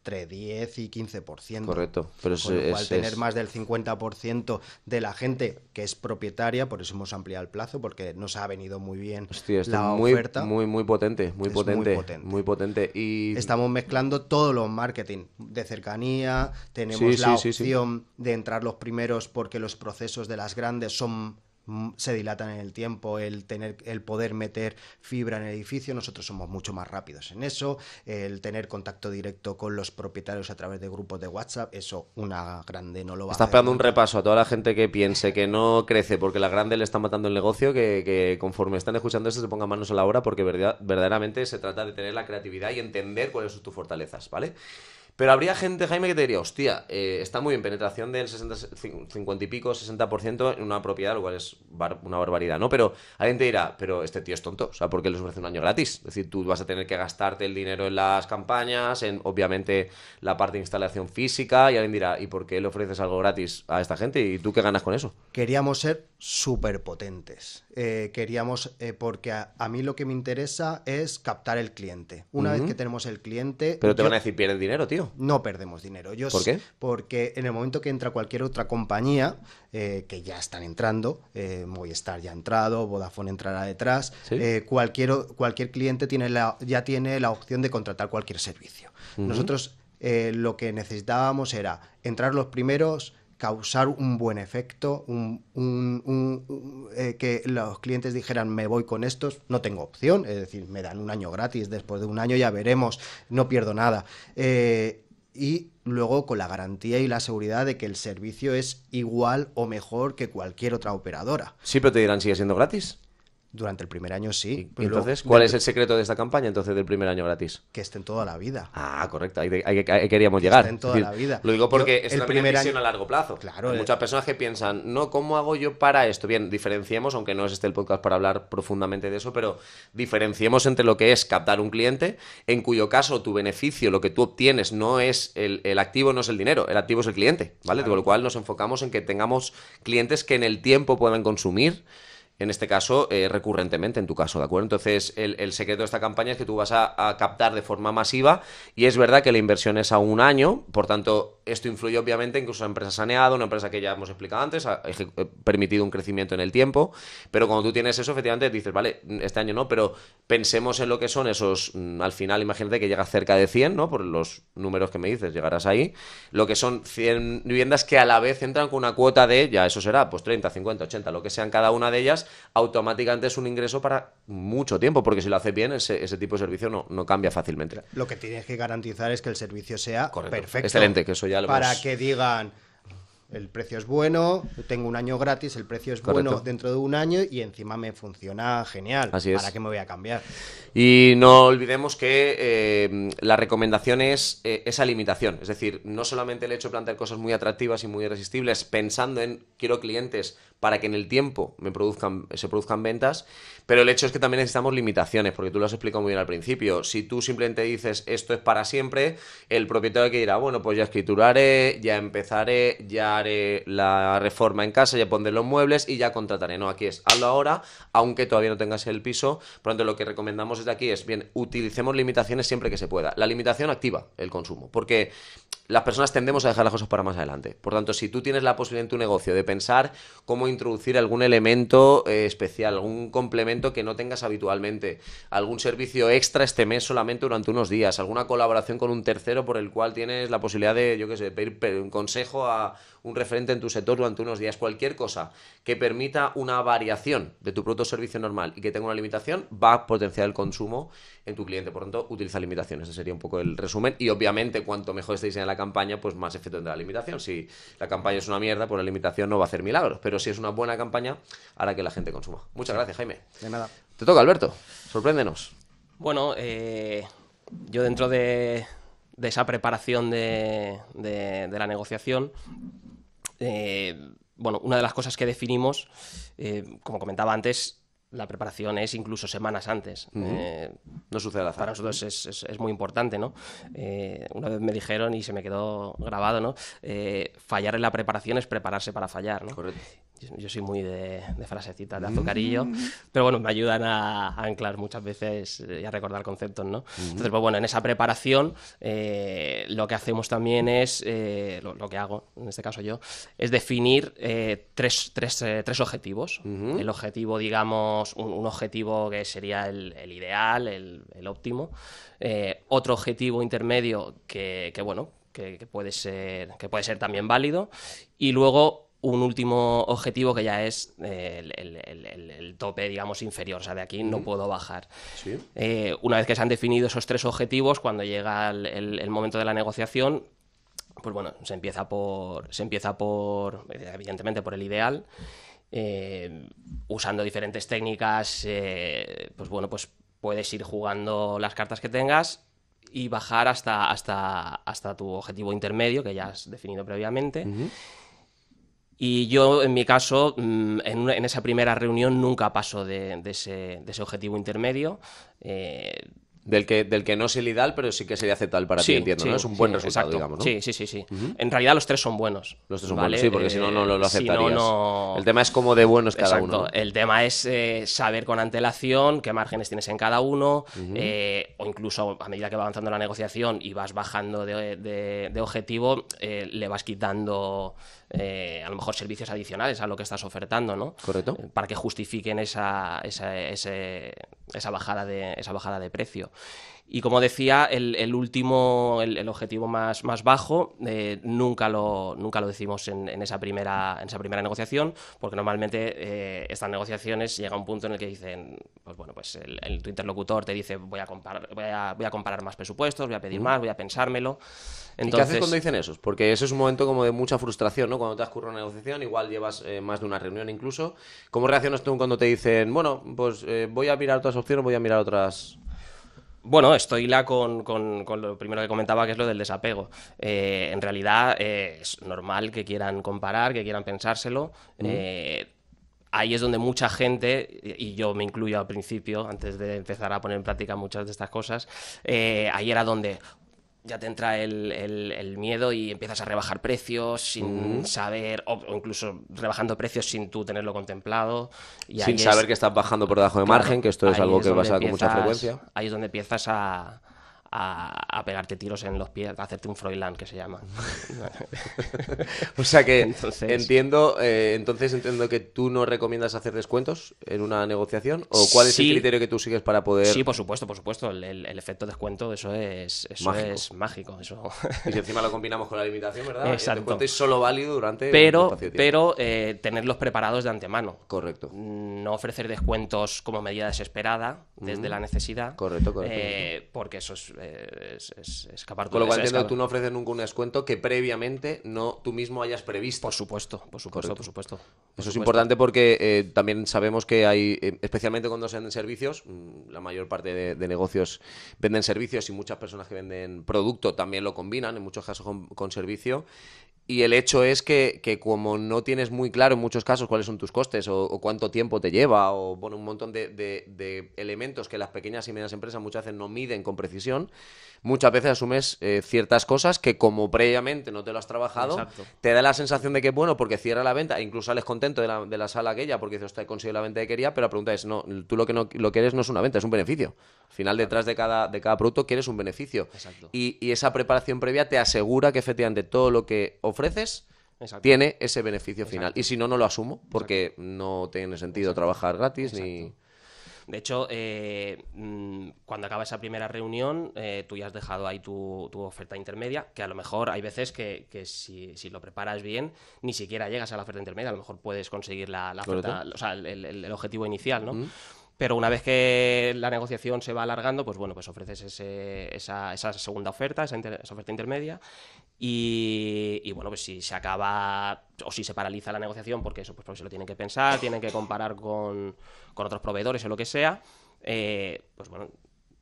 entre 10 y 15%. Correcto, pero Con lo cual, tener más del 50% de la gente que es propietaria, por eso hemos ampliado el plazo, porque nos ha venido muy bien Hostia, la muy, oferta. Muy, muy potente, muy potente, muy potente, Y... Estamos mezclando todos los marketing de cercanía, tenemos la opción de entrar los primeros porque los procesos de las grandes son se dilatan en el tiempo, el tener, el poder meter fibra en el edificio, nosotros somos mucho más rápidos en eso, el tener contacto directo con los propietarios a través de grupos de WhatsApp, eso una grande no lo va Estás pegando un repaso a toda la gente que piense que no crece porque la grande le está matando el negocio, que, que conforme están escuchando eso se pongan manos a la obra porque verdaderamente se trata de tener la creatividad y entender cuáles son tus fortalezas, ¿vale? Pero habría gente, Jaime, que te diría, hostia, eh, está muy bien, penetración del 60, 50 y pico, 60% en una propiedad, lo cual es una barbaridad, ¿no? Pero alguien te dirá, pero este tío es tonto, o sea, ¿por qué les ofrece un año gratis? Es decir, tú vas a tener que gastarte el dinero en las campañas, en obviamente la parte de instalación física, y alguien dirá, ¿y por qué le ofreces algo gratis a esta gente? ¿Y tú qué ganas con eso? Queríamos ser súper potentes. Eh, queríamos, eh, porque a, mí lo que me interesa es captar el cliente. Una vez que tenemos el cliente... Pero te van a decir, pierdes dinero, tío. No perdemos dinero. Yo ¿Por qué? Porque en el momento que entra cualquier otra compañía, eh, que ya están entrando, estar ya ha entrado, Vodafone entrará detrás, cualquier, cualquier cliente tiene la, ya tiene la opción de contratar cualquier servicio. Nosotros lo que necesitábamos era entrar los primeros causar un buen efecto, eh, que los clientes dijeran me voy con estos, no tengo opción, es decir, me dan un año gratis, después de un año ya veremos, no pierdo nada. Eh, y luego con la garantía y la seguridad de que el servicio es igual o mejor que cualquier otra operadora. Sí, pero te dirán, ¿sigue siendo gratis? Durante el primer año sí. entonces, ¿cuál es pues el secreto de esta campaña entonces del primer año gratis? Que esté en toda la vida. Ah, correcto, ahí, queríamos que llegar. en toda la vida. Lo digo porque es el una primer a largo plazo. Claro. Hay muchas personas que piensan, no, ¿cómo hago yo para esto? Bien, diferenciemos, aunque no es este el podcast para hablar profundamente de eso, pero diferenciemos entre lo que es captar un cliente, en cuyo caso tu beneficio, lo que tú obtienes, no es el, activo, no es el dinero, el activo es el cliente, ¿vale? Con lo cual nos enfocamos en que tengamos clientes que en el tiempo puedan consumir en este caso, eh, recurrentemente en tu caso, ¿de acuerdo? Entonces, el, secreto de esta campaña es que tú vas a, captar de forma masiva y es verdad que la inversión es a un año, por tanto, esto influye obviamente en que una empresa saneada, una empresa que ya hemos explicado antes, ha, eh, permitido un crecimiento en el tiempo, pero cuando tú tienes eso, efectivamente dices, vale, este año no, pero pensemos en lo que son esos, mm, al final imagínate que llegas cerca de 100, ¿no? Por los números que me dices, llegarás ahí, lo que son 100 viviendas que a la vez entran con una cuota de, ya eso será, pues 30, 50, 80, lo que sean cada una de ellas, automáticamente es un ingreso para mucho tiempo, porque si lo haces bien, ese, tipo de servicio no, no cambia fácilmente. Lo que tienes que garantizar es que el servicio sea perfecto. Excelente, que eso ya Para que digan el precio es bueno, tengo un año gratis, el precio es bueno dentro de un año y encima me funciona genial. Así es. ¿Para qué me voy a cambiar? Y no olvidemos que eh, la recomendación es eh, esa limitación. Es decir, no solamente el hecho de plantear cosas muy atractivas y muy irresistibles, pensando en quiero clientes para que en el tiempo me produzcan, se produzcan ventas, pero el hecho es que también necesitamos limitaciones, porque tú lo has explicado muy bien al principio. Si tú simplemente dices esto es para siempre, el propietario que dirá, bueno, pues ya escrituraré, ya empezaré, ya la reforma en casa, ya pondré los muebles y ya contrataré. No, aquí es hazlo ahora, aunque todavía no tengas el piso. Por lo tanto, lo que recomendamos desde aquí es, bien, utilicemos limitaciones siempre que se pueda. La limitación activa el consumo, porque las personas tendemos a dejar las cosas para más adelante. Por tanto, si tú tienes la posibilidad en tu negocio de pensar cómo introducir algún elemento eh, especial, algún complemento que no tengas habitualmente, algún servicio extra este mes solamente durante unos días, alguna colaboración con un tercero por el cual tienes la posibilidad de, yo qué sé, pedir un consejo a un referente en tu sector durante unos días. Cualquier cosa que permita una variación de tu producto o servicio normal y que tenga una limitación va a potenciar el consumo en tu cliente. Por lo tanto, utiliza limitaciones. Ese sería un poco el resumen. Y obviamente, cuanto mejor esté diseñada la campaña, pues más efecto tendrá la limitación. Si la campaña es una mierda, pues la limitación no va a hacer milagros. Pero si es una buena campaña, hará que la gente consuma. Muchas gracias, Jaime. De nada. Te toca, Alberto. Sorpréndenos. Bueno, eh, yo dentro de, esa preparación de, la negociación, eh, bueno, una de las cosas que definimos, eh, como comentaba antes, la preparación es incluso semanas antes. Eh, no sucede Para nosotros es, muy importante, ¿no? una vez me dijeron y se me quedó grabado, ¿no? fallar en la preparación es prepararse para fallar, ¿no? Correcto yo soy muy de, de frasecitas, de mm. azucarillo, pero bueno, me ayudan a, anclar muchas veces eh, y a recordar conceptos, ¿no? Mm. Entonces, pues bueno, en esa preparación eh, lo que hacemos también es, eh, lo, que hago, en este caso yo, es definir tres, objetivos. El objetivo, digamos, un, objetivo que sería el, ideal, el, óptimo. otro objetivo intermedio que, bueno, que, puede ser, que puede ser también válido. Y luego un último objetivo que ya es eh, el, tope, digamos, inferior. O sea, de aquí no puedo bajar. Eh, una vez que se han definido esos tres objetivos, cuando llega el momento de la negociación, pues bueno, se empieza por, se empieza por, evidentemente, por el ideal. Eh, usando diferentes técnicas, pues bueno, pues puedes ir jugando las cartas que tengas y bajar hasta, hasta, hasta tu objetivo intermedio que ya has definido previamente. Y yo, en mi caso, mm, en, esa primera reunión nunca paso de, ese, objetivo intermedio. Eh, del que, del que no es el ideal, pero sí que sería aceptable para ti, entiendo, ¿no? Es un buen resultado, exacto. digamos, Sí, sí, sí, sí. En realidad los tres son buenos. Los tres son buenos, sí, porque si no, no lo, eh, aceptarías. El tema es cómo de buenos cada exacto. uno. El tema es eh, saber con antelación qué márgenes tienes en cada uno, o incluso a medida que va avanzando la negociación y vas bajando de objetivo, le vas quitando... Eh, a lo mejor servicios adicionales a lo que estás ofertando, ¿no? Correcto. Eh, para que justifiquen esa, esa, esa, bajada, de, esa bajada de precio. Y como decía, el, último, el, objetivo más, más bajo, eh, nunca, lo, nunca lo decimos en, esa primera, en esa primera negociación, porque normalmente eh, estas negociaciones llega un punto en el que dicen, pues bueno, pues el, tu interlocutor te dice, voy a, comparar, voy a, comparar más presupuestos, voy a pedir más, voy a pensármelo. Entonces... qué haces cuando dicen eso? Porque ese es un momento como de mucha frustración, ¿no? Cuando te has currado una negociación, igual llevas eh, más de una reunión incluso. ¿Cómo reaccionas tú cuando te dicen, bueno, pues voy a mirar otras opciones, voy a mirar otras bueno, estoy la con, lo primero que comentaba, que es lo del desapego. Eh, en realidad eh, es normal que quieran comparar, que quieran pensárselo. Eh, ahí es donde mucha gente, y yo me incluyo al principio, antes de empezar a poner en práctica muchas de estas cosas, ahí era donde, ya te entra el, el, miedo y empiezas a rebajar precios sin saber, o, incluso rebajando precios sin tú tenerlo contemplado. sin saber que estás bajando por debajo de margen, que esto es algo que pasa con mucha frecuencia. Ahí es donde empiezas a, a, pegarte tiros en los pies, a hacerte un Freudland que se llama. o sea que entonces... entiendo, eh, entonces entiendo que tú no recomiendas hacer descuentos en una negociación, o cuál es el criterio que tú sigues para poder. Sí, por supuesto, por supuesto. El, efecto descuento, eso es, eso es mágico. Eso... y encima lo combinamos con la limitación, ¿verdad? Exacto. El descuento es solo válido durante pero, Pero eh, tenerlos preparados de antemano. Correcto. Mm, no ofrecer descuentos como medida desesperada, desde mm. la necesidad. Correcto, correcto. Eh, porque eso es es, es, Con lo cual entiendo, tú no ofreces nunca un descuento que previamente no tú mismo hayas previsto. Por supuesto, por supuesto, por supuesto. Eso es importante porque eh, también sabemos que hay, eh, especialmente cuando se venden servicios, mm, la mayor parte de, negocios venden servicios y muchas personas que venden producto también lo combinan, en muchos casos con servicio. Y el hecho es que, que, como no tienes muy claro en muchos casos cuáles son tus costes o, cuánto tiempo te lleva o bueno, un montón de, de, de, elementos que las pequeñas y medianas empresas muchas veces no miden con precisión, muchas veces asumes eh, ciertas cosas que como previamente no te lo has trabajado, te da la sensación de que es bueno porque cierra la venta, incluso sales contento de la, de la sala aquella porque dices, he conseguido la venta que quería, pero la pregunta es, no, tú lo que, no, lo que no es una venta, es un beneficio. Al final detrás de cada, de cada producto quieres un beneficio. Y, y, esa preparación previa te asegura que efectivamente todo lo que ofreces... tiene ese beneficio final. Y si no, no lo asumo porque no tiene sentido trabajar gratis ni... De hecho, eh, mm, cuando acaba esa primera reunión, eh, tú ya has dejado ahí tu, oferta intermedia, que a lo mejor hay veces que, si, lo preparas bien, ni siquiera llegas a la oferta intermedia, a lo mejor puedes conseguir la, la oferta, o sea, el, objetivo inicial, ¿no? pero una vez que la negociación se va alargando, pues bueno, pues ofreces ese, esa, segunda oferta, esa, oferta intermedia, y, bueno, pues si se acaba o si se paraliza la negociación, porque eso pues, pues se lo tienen que pensar, tienen que comparar con, otros proveedores o lo que sea, eh, pues bueno,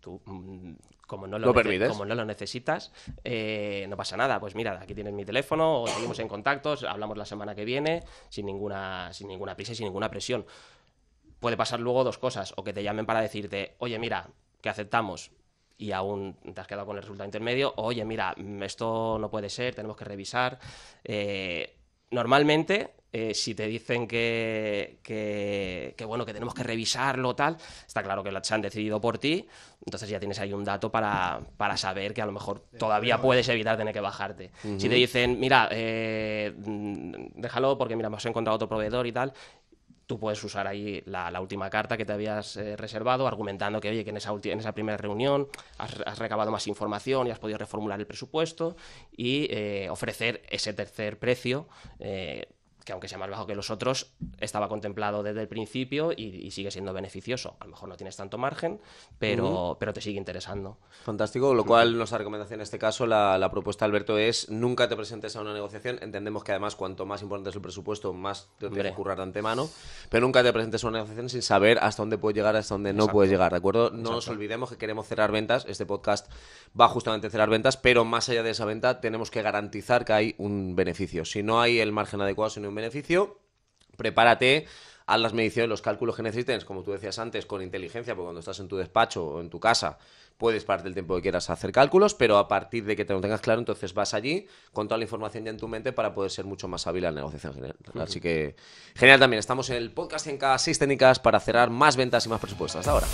tú mm, como no lo, no lo necesitas, eh, no pasa nada. Pues mira, aquí tienes mi teléfono, o seguimos en contacto, hablamos la semana que viene, sin ninguna, sin ninguna prisa y sin ninguna presión puede pasar luego dos cosas, o que te llamen para decirte, oye, mira, que aceptamos y aún te has quedado con el resultado intermedio, oye, mira, mm, esto no puede ser, tenemos que revisar. Eh, normalmente, eh, si te dicen que, bueno, que tenemos que revisarlo, tal, está claro que se han decidido por ti, entonces ya tienes ahí un dato para, saber que a lo mejor todavía puedes evitar tener que bajarte. Si te dicen, mira, eh, mm, déjalo porque mira, hemos encontrado otro proveedor y tal, tú puedes usar ahí la, última carta que te habías eh, reservado, argumentando que, oye, que en esa, en esa primera reunión has, recabado más información y has podido reformular el presupuesto y eh, ofrecer ese tercer precio eh, que aunque sea más bajo que los otros, estaba contemplado desde el principio y, sigue siendo beneficioso. A lo mejor no tienes tanto margen, pero, pero te sigue interesando. Fantástico, lo cual nuestra recomendación en este caso, la, propuesta, Alberto, es nunca te presentes a una negociación. Entendemos que además cuanto más importante es el presupuesto, más te tienes que currar de antemano, pero nunca te presentes a una negociación sin saber hasta dónde puedes llegar, hasta dónde no puedes llegar, ¿de acuerdo? No nos olvidemos que queremos cerrar ventas, este podcast va justamente a cerrar ventas, pero más allá de esa venta tenemos que garantizar que hay un beneficio. Si no hay el margen adecuado, si no un beneficio, prepárate a las mediciones, los cálculos que necesites, como tú decías antes, con inteligencia, porque cuando estás en tu despacho o en tu casa puedes parte el tiempo que quieras hacer cálculos, pero a partir de que te lo tengas claro, entonces vas allí con toda la información ya en tu mente para poder ser mucho más hábil en la negociación. general. Así que, genial también, estamos en el podcast en cada seis técnicas para cerrar más ventas y más presupuestos. Hasta ahora.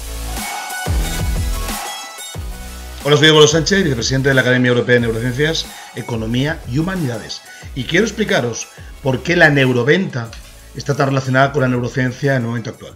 Hola, soy Ébolo Sánchez, vicepresidente de la Academia Europea de Neurociencias, Economía y Humanidades. Y quiero explicaros por qué la neuroventa está tan relacionada con la neurociencia en el momento actual.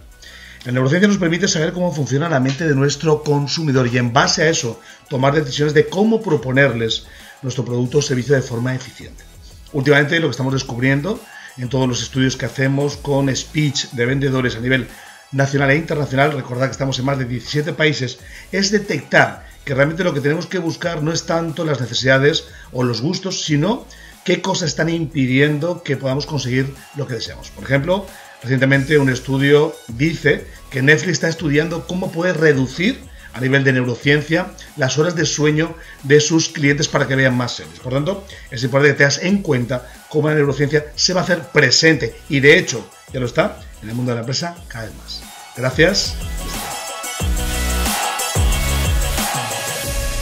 La neurociencia nos permite saber cómo funciona la mente de nuestro consumidor y en base a eso tomar decisiones de cómo proponerles nuestro producto o servicio de forma eficiente. Últimamente lo que estamos descubriendo en todos los estudios que hacemos con speech de vendedores a nivel nacional e internacional, recordad que estamos en más de 17 países, es detectar que realmente lo que tenemos que buscar no es tanto las necesidades o los gustos, sino qué cosas están impidiendo que podamos conseguir lo que deseamos. Por ejemplo, recientemente un estudio dice que Netflix está estudiando cómo puede reducir a nivel de neurociencia las horas de sueño de sus clientes para que vean más series. Por tanto, es importante que teas en cuenta cómo la neurociencia se va a hacer presente y de hecho ya lo está en el mundo de la empresa cada vez más. Gracias.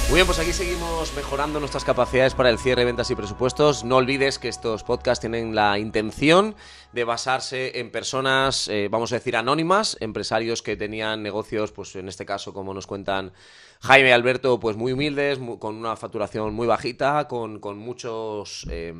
Muy bien, pues aquí seguimos mejorando nuestras capacidades para el cierre, de ventas y presupuestos. No olvides que estos podcasts tienen la intención de basarse en personas, eh, vamos a decir, anónimas, empresarios que tenían negocios, pues en este caso, como nos cuentan Jaime y Alberto, pues muy humildes, con una facturación muy bajita, con, muchos... Eh,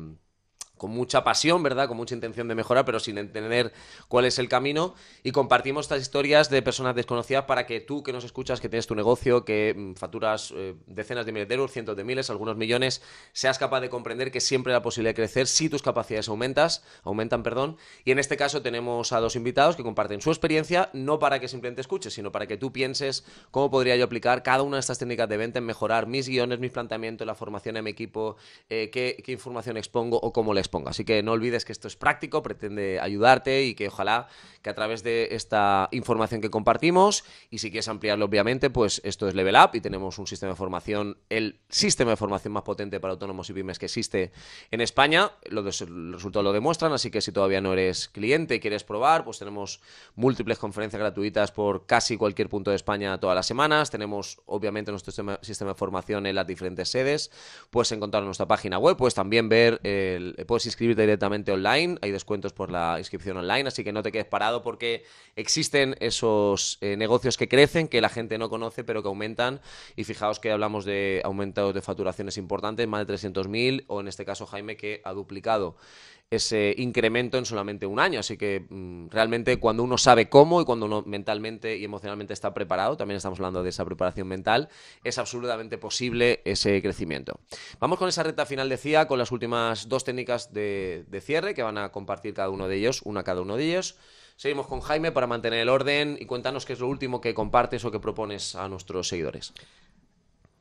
con mucha pasión, ¿verdad? Con mucha intención de mejorar, pero sin entender cuál es el camino. Y compartimos estas historias de personas desconocidas para que tú que nos escuchas, que tienes tu negocio, que mm, facturas eh, decenas de miles de euros, cientos de miles, algunos millones, seas capaz de comprender que siempre la posibilidad de crecer si tus capacidades aumentas, aumentan. Perdón. Y en este caso tenemos a dos invitados que comparten su experiencia, no para que simplemente escuches, sino para que tú pienses cómo podría yo aplicar cada una de estas técnicas de venta en mejorar mis guiones, mis planteamientos, la formación en mi equipo, eh, qué, información expongo o cómo les pongo. Así que no olvides que esto es práctico, pretende ayudarte y que ojalá a través de esta información que compartimos, y si quieres ampliarlo obviamente, pues esto es Level Up y tenemos un sistema de formación, el sistema de formación más potente para autónomos y pymes que existe en España, los resultados lo demuestran, así que si todavía no eres cliente y quieres probar, pues tenemos múltiples conferencias gratuitas por casi cualquier punto de España todas las semanas, tenemos obviamente nuestro sistema de formación en las diferentes sedes, puedes encontrar nuestra página web, puedes también ver, puedes inscribirte directamente online, hay descuentos por la inscripción online, así que no te quedes parado porque existen esos eh, negocios que crecen, que la gente no conoce, pero que aumentan. Y fijaos que hablamos de aumentos de facturaciones importantes, más de 300.000, o en este caso Jaime, que ha duplicado ese incremento en solamente un año. Así que mm, realmente cuando uno sabe cómo y cuando uno mentalmente y emocionalmente está preparado, también estamos hablando de esa preparación mental, es absolutamente posible ese crecimiento. Vamos con esa recta final, decía, con las últimas dos técnicas de, cierre que van a compartir cada uno de ellos, una a cada uno de ellos. Seguimos con Jaime para mantener el orden y cuéntanos qué es lo último que compartes o que propones a nuestros seguidores.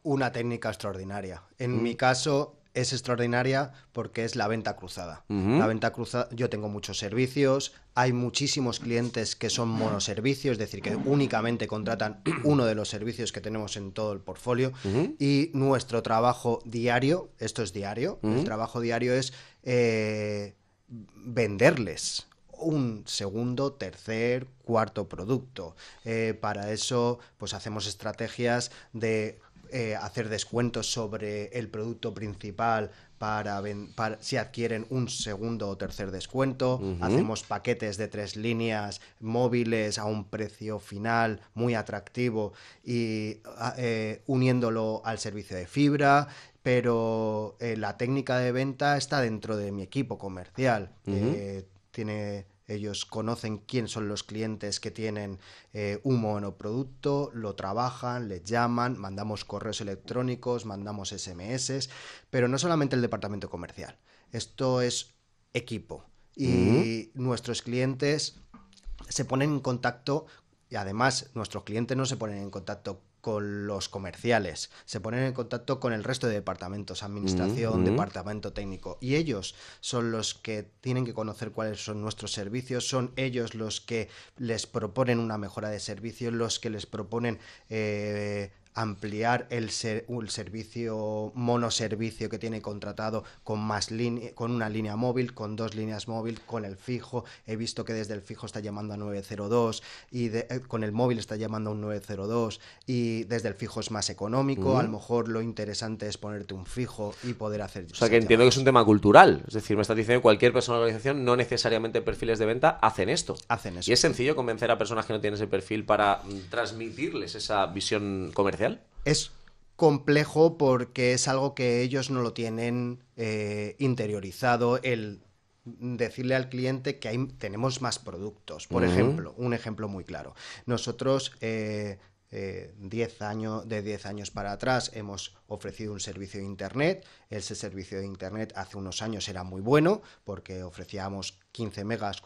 Una técnica extraordinaria. En mm. mi caso, es extraordinaria porque es la venta cruzada. La venta cruzada, yo tengo muchos servicios, hay muchísimos clientes que son monoservicios, es decir, que únicamente contratan uno de los servicios que tenemos en todo el portfolio. Y nuestro trabajo diario, esto es diario, el trabajo diario es eh, venderles un segundo, tercer, cuarto producto. Eh, para eso, pues hacemos estrategias de eh, hacer descuentos sobre el producto principal para, si adquieren un segundo o tercer descuento. Hacemos paquetes de tres líneas móviles a un precio final muy atractivo y ah, eh, uniéndolo al servicio de fibra. Pero la técnica de venta está dentro de mi equipo comercial ellos conocen quién son los clientes que tienen eh, un monoproducto, lo trabajan, les llaman, mandamos correos electrónicos, mandamos SMS, pero no solamente el departamento comercial. Esto es equipo. Y nuestros clientes se ponen en contacto y además nuestros clientes no se ponen en contacto con los comerciales, se ponen en contacto con el resto de departamentos, administración, mm, departamento técnico, y ellos son los que tienen que conocer cuáles son nuestros servicios, son ellos los que les proponen una mejora de servicio, los que les proponen eh, ampliar el, ser, el servicio monoservicio que tiene contratado con más línea con una línea móvil, con dos líneas móvil, con el fijo. He visto que desde el fijo está llamando a 902 y eh, con el móvil está llamando a un 902 y desde el fijo es más económico. A lo mejor lo interesante es ponerte un fijo y poder hacer. O sea que entiendo que es un tema cultural. Es decir, me estás diciendo que cualquier persona la organización, no necesariamente perfiles de venta, hacen esto. Y es sencillo convencer a personas que no tienen ese perfil para mm, transmitirles esa visión comercial es complejo porque es algo que ellos no lo tienen eh, interiorizado, el decirle al cliente que tenemos más productos. Por ejemplo, un ejemplo muy claro. Nosotros... Eh, eh, años, de 10 años para atrás hemos ofrecido un servicio de Internet. Ese servicio de Internet hace unos años era muy bueno porque ofrecíamos 15 megas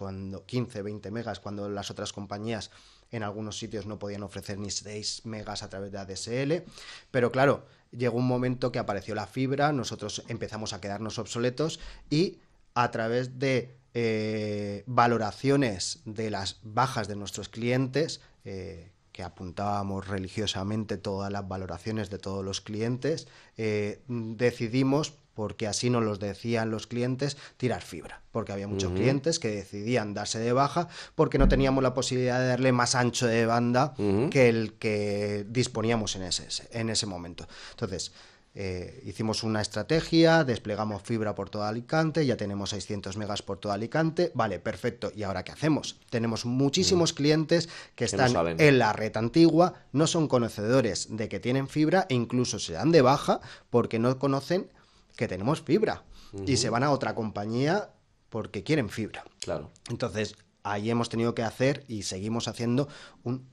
15, 20 megas cuando las otras compañías en algunos sitios no podían ofrecer ni 6 megas a través de ADSL, pero claro, llegó un momento que apareció la fibra, nosotros empezamos a quedarnos obsoletos y a través de eh, valoraciones de las bajas de nuestros clientes, eh, que apuntábamos religiosamente todas las valoraciones de todos los clientes, eh, decidimos porque así nos los decían los clientes, tirar fibra, porque había muchos clientes que decidían darse de baja porque no teníamos la posibilidad de darle más ancho de banda que el que disponíamos en ese, en ese momento. Entonces, eh, hicimos una estrategia, desplegamos fibra por todo Alicante, ya tenemos 600 megas por todo Alicante, vale, perfecto. ¿Y ahora qué hacemos? Tenemos muchísimos mm. clientes que están en la red antigua, no son conocedores de que tienen fibra e incluso se dan de baja porque no conocen que tenemos fibra y se van a otra compañía porque quieren fibra. Claro. Entonces, ahí hemos tenido que hacer y seguimos haciendo un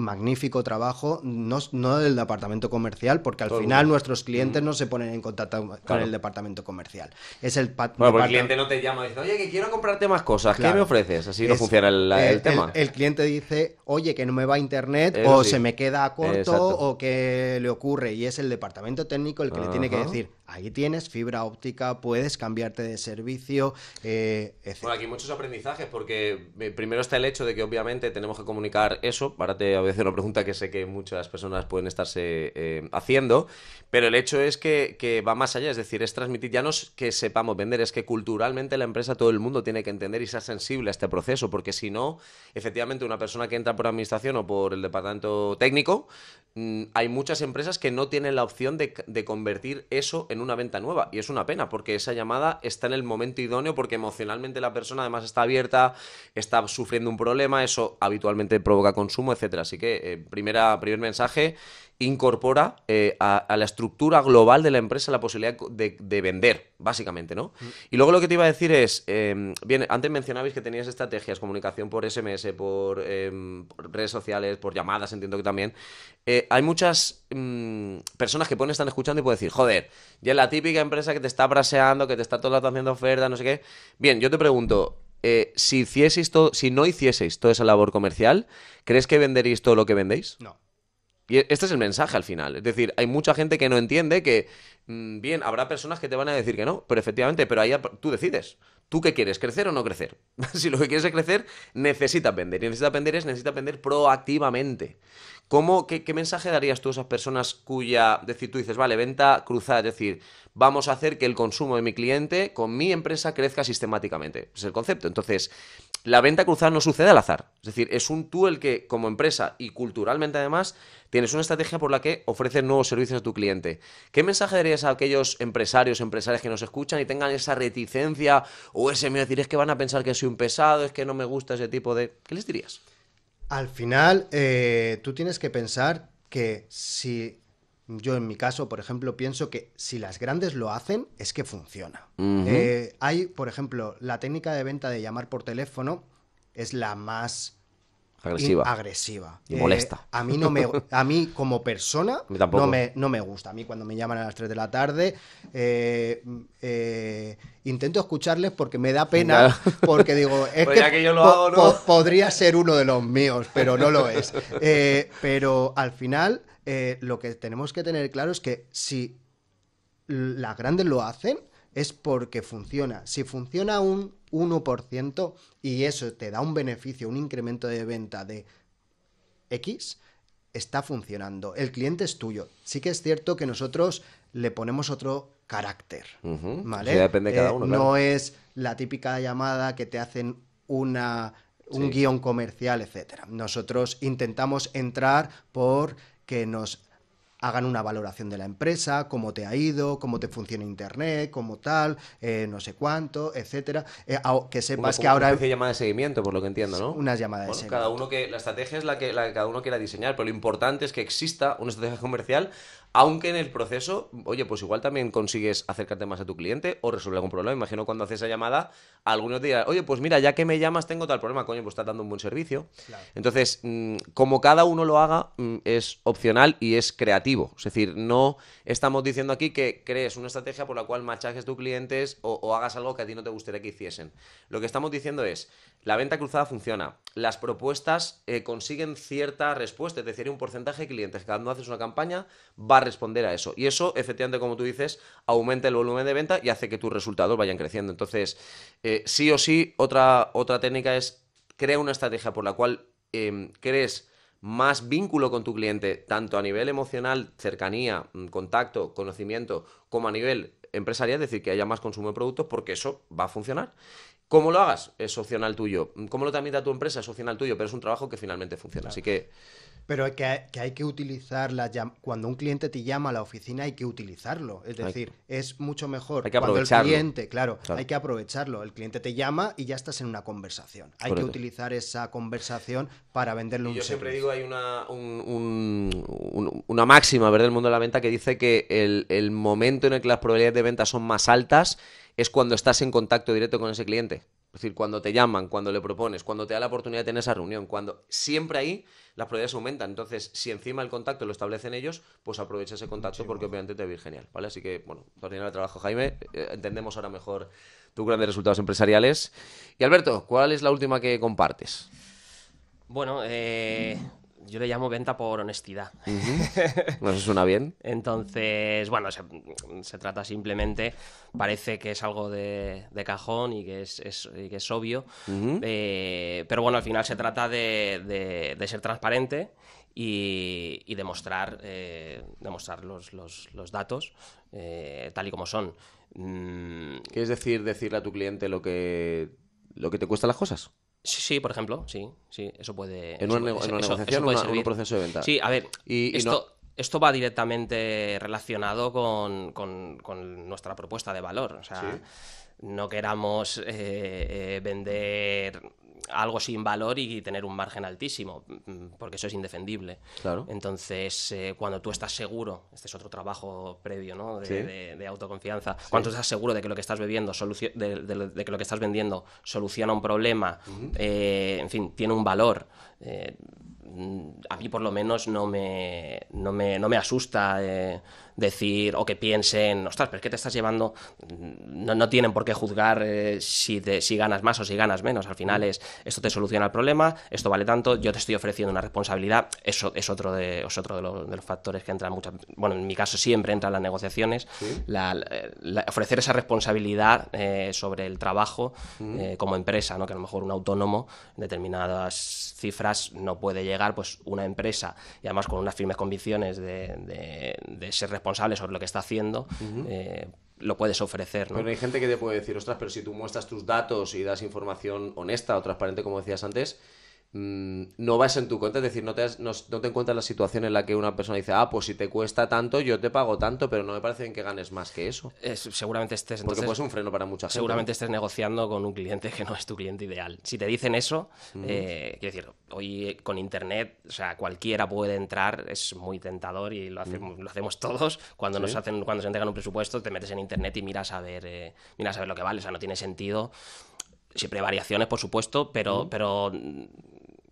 magnífico trabajo, no, del departamento comercial, porque al final nuestros clientes mm. no se ponen en contacto con el departamento comercial. Es el bueno, pues el cliente no te llama y dice, oye, que quiero comprarte más cosas, ¿qué me ofreces? Así no funciona el, tema. El, cliente dice, oye, que no me va a internet, o se me queda corto, o que le ocurre, y es el departamento técnico el que le tiene que decir, ahí tienes fibra óptica, puedes cambiarte de servicio, eh, etc. Bueno, aquí muchos aprendizajes, porque eh, primero está el hecho de que obviamente tenemos que comunicar eso, para ver una pregunta que sé que muchas personas pueden estarse eh, haciendo, pero el hecho es que, va más allá, es decir, es transmitir, ya no es que sepamos vender, es que culturalmente la empresa, todo el mundo tiene que entender y ser sensible a este proceso, porque si no, efectivamente una persona que entra por administración o por el departamento técnico, mm, hay muchas empresas que no tienen la opción de, de convertir eso en una venta nueva, y es una pena, porque esa llamada está en el momento idóneo, porque emocionalmente la persona además está abierta, está sufriendo un problema, eso habitualmente provoca consumo, etcétera Así que, eh, primera, primer mensaje, incorpora eh, a, la estructura global de la empresa la posibilidad de, vender, básicamente, ¿no? Mm. Y luego lo que te iba a decir es, em, bien, antes mencionabais que tenías estrategias, comunicación por SMS, em, por, redes sociales, por llamadas, entiendo que también. Eh, hay muchas mm, personas que pueden estar escuchando y pueden decir, joder, ya la típica empresa que te está braseando, que te está todo el rato haciendo ofertas, no sé qué. Bien, yo te pregunto, eh, si, si no hicieseis toda esa labor comercial, ¿crees que venderéis todo lo que vendéis? No. Y e-, este es el mensaje al final. Es decir, hay mucha gente que no entiende que Mm, bien, habrá personas que te van a decir que no, pero efectivamente, pero ahí tú decides. ¿Tú qué quieres? ¿Crecer o no crecer? si lo que quieres es crecer, necesitas vender. Y necesitas vender es, necesitas vender proactivamente. ¿Cómo, qué, mensaje darías tú a esas personas cuya, decir, tú dices, vale, venta cruzada, es decir, vamos a hacer que el consumo de mi cliente con mi empresa crezca sistemáticamente? Es el concepto. Entonces, la venta cruzada no sucede al azar. Es decir, es un tú el que, como empresa y culturalmente además, tienes una estrategia por la que ofreces nuevos servicios a tu cliente. ¿Qué mensaje darías a aquellos empresarios, empresarias que nos escuchan y tengan esa reticencia o ese miedo de decir es que van a pensar que soy un pesado, es que no me gusta ese tipo de... ¿Qué les dirías? Al final, eh, tú tienes que pensar que si yo en mi caso, por ejemplo, pienso que si las grandes lo hacen, es que funciona. Eh, hay, por ejemplo, la técnica de venta de llamar por teléfono es la más agresiva. agresiva. Y molesta. Eh, a mí, no me, a mí como persona no, me, gusta. A mí cuando me llaman a las 3 de la tarde eh, eh, intento escucharles porque me da pena, porque digo, pues que, podría ser uno de los míos, pero no lo es. pero al final lo que tenemos que tener claro es que si las grandes lo hacen, es porque funciona. Si funciona un 1% y eso te da un beneficio, un incremento de venta de X, está funcionando. El cliente es tuyo. Sí que es cierto que nosotros le ponemos otro carácter. ¿vale? depende cada eh, uno. No es la típica llamada que te hacen una un guión comercial, etcétera. Nosotros intentamos entrar por que nos hagan una valoración de la empresa, cómo te ha ido, cómo te funciona Internet, cómo tal, eh, no sé cuánto, etcétera. Eh, que sepas que ahora. Una llamada de seguimiento, por lo que entiendo, ¿no? Una llamada de seguimiento. Cada uno que, la estrategia es la que, la que cada uno quiera diseñar, pero lo importante es que exista una estrategia comercial aunque en el proceso, oye, pues igual también consigues acercarte más a tu cliente o resolver algún problema. Imagino cuando haces esa llamada, algunos te dirán, oye, pues mira, ya que me llamas tengo tal problema, coño, pues estás dando un buen servicio. Entonces, mm, como cada uno lo haga, mm, es opcional y es creativo. Es decir, no estamos diciendo aquí que crees una estrategia por la cual machajes tus clientes o hagas algo que a ti no te gustaría que hiciesen. Lo que estamos diciendo es, la venta cruzada funciona. Las propuestas eh, consiguen cierta respuesta, es decir, hay un porcentaje de clientes que cuando haces una campaña va a responder a eso. Y eso, efectivamente, como tú dices, aumenta el volumen de venta y hace que tus resultados vayan creciendo. Entonces, eh, sí o sí, otra, otra técnica es crea una estrategia por la cual em, crees más vínculo con tu cliente, tanto a nivel emocional, cercanía, mm, contacto, conocimiento, como a nivel empresarial, es decir, que haya más consumo de productos, porque eso va a funcionar. ¿Cómo lo hagas? Es opcional tuyo. ¿Cómo lo tramita tu empresa? Es opcional tuyo, pero es un trabajo que finalmente funciona. Así que. Pero que, hay que utilizar la cuando un cliente te llama a la oficina hay que utilizarlo. Es decir, es mucho mejor que cuando el cliente, claro, hay que aprovecharlo. El cliente te llama y ya estás en una conversación. Hay que utilizar esa conversación para venderlo un Yo siempre digo, hay una, máxima ¿verdad? del mundo de la venta que dice que el, el momento en el que las probabilidades de venta son más altas es cuando estás en contacto directo con ese cliente. Es decir, cuando te llaman, cuando le propones, cuando te da la oportunidad de tener esa reunión, cuando siempre ahí las probabilidades aumentan. Entonces, si encima el contacto lo establecen ellos, pues aprovecha ese contacto porque obviamente te va a ir genial, ¿vale? Así que, bueno, coordinar el trabajo, Jaime. Eh, entendemos ahora mejor tus grandes resultados empresariales. Y Alberto, ¿cuál es la última que compartes? Bueno, eh, yo le llamo venta por honestidad. No se suena bien. Entonces, bueno, se, trata simplemente, parece que es algo de, cajón y que es, que es obvio, eh, pero bueno, al final se trata de, ser transparente y, demostrar, eh, demostrar los, datos eh, tal y como son. Mm. ¿Quieres es decir, decirle a tu cliente lo que, lo que te cuestan las cosas? Sí, por ejemplo, sí, sí, eso puede... En una, un proceso de venta. Sí, a ver, esto, va directamente relacionado con, nuestra propuesta de valor. O sea, no queramos eh, eh, vender algo sin valor y tener un margen altísimo, mm, porque eso es indefendible. Claro. Entonces, eh, cuando tú estás seguro, este es otro trabajo previo ¿no? de, autoconfianza, cuando tú estás seguro de que lo que estás bebiendo, soluciona, de, lo que estás vendiendo soluciona un problema, eh, en fin, tiene un valor. Eh, Mm, a mí por lo menos no me, no me, no me asusta eh, decir o que piensen, ostras, pero es que te estás llevando, mm, no, tienen por qué juzgar eh, si, si ganas más o si ganas menos, al final es, esto te soluciona el problema, esto vale tanto, yo te estoy ofreciendo una responsabilidad, eso es otro de, otro de, los, factores que entran muchas, bueno, en mi caso siempre entran las negociaciones, la, ofrecer esa responsabilidad eh, sobre el trabajo como empresa, ¿no? que a lo mejor un autónomo en determinadas cifras no puede llegar pues, una empresa y además con unas firmes convicciones de, ser responsable sobre lo que está haciendo, eh, lo puedes ofrecer. ¿no? Pero hay gente que te puede decir, ostras, pero si tú muestras tus datos y das información honesta o transparente, como decías antes, Mm, no vas en tu cuenta, es decir, no te, no, te encuentras la situación en la que una persona dice, ah, pues si te cuesta tanto, yo te pago tanto, pero no me parece bien que ganes más que eso. seguramente estés... Porque un freno para mucha Seguramente estés negociando con un cliente que no es tu cliente ideal. Si te dicen eso, eh, quiero decir, hoy eh, con Internet, o sea, cualquiera puede entrar, es muy tentador y lo, lo hacemos todos. Cuando nos hacen, cuando se entregan un presupuesto, te metes en Internet y miras a ver, eh, a lo que vale, o sea, no tiene sentido siempre variaciones, por supuesto, pero, pero mm,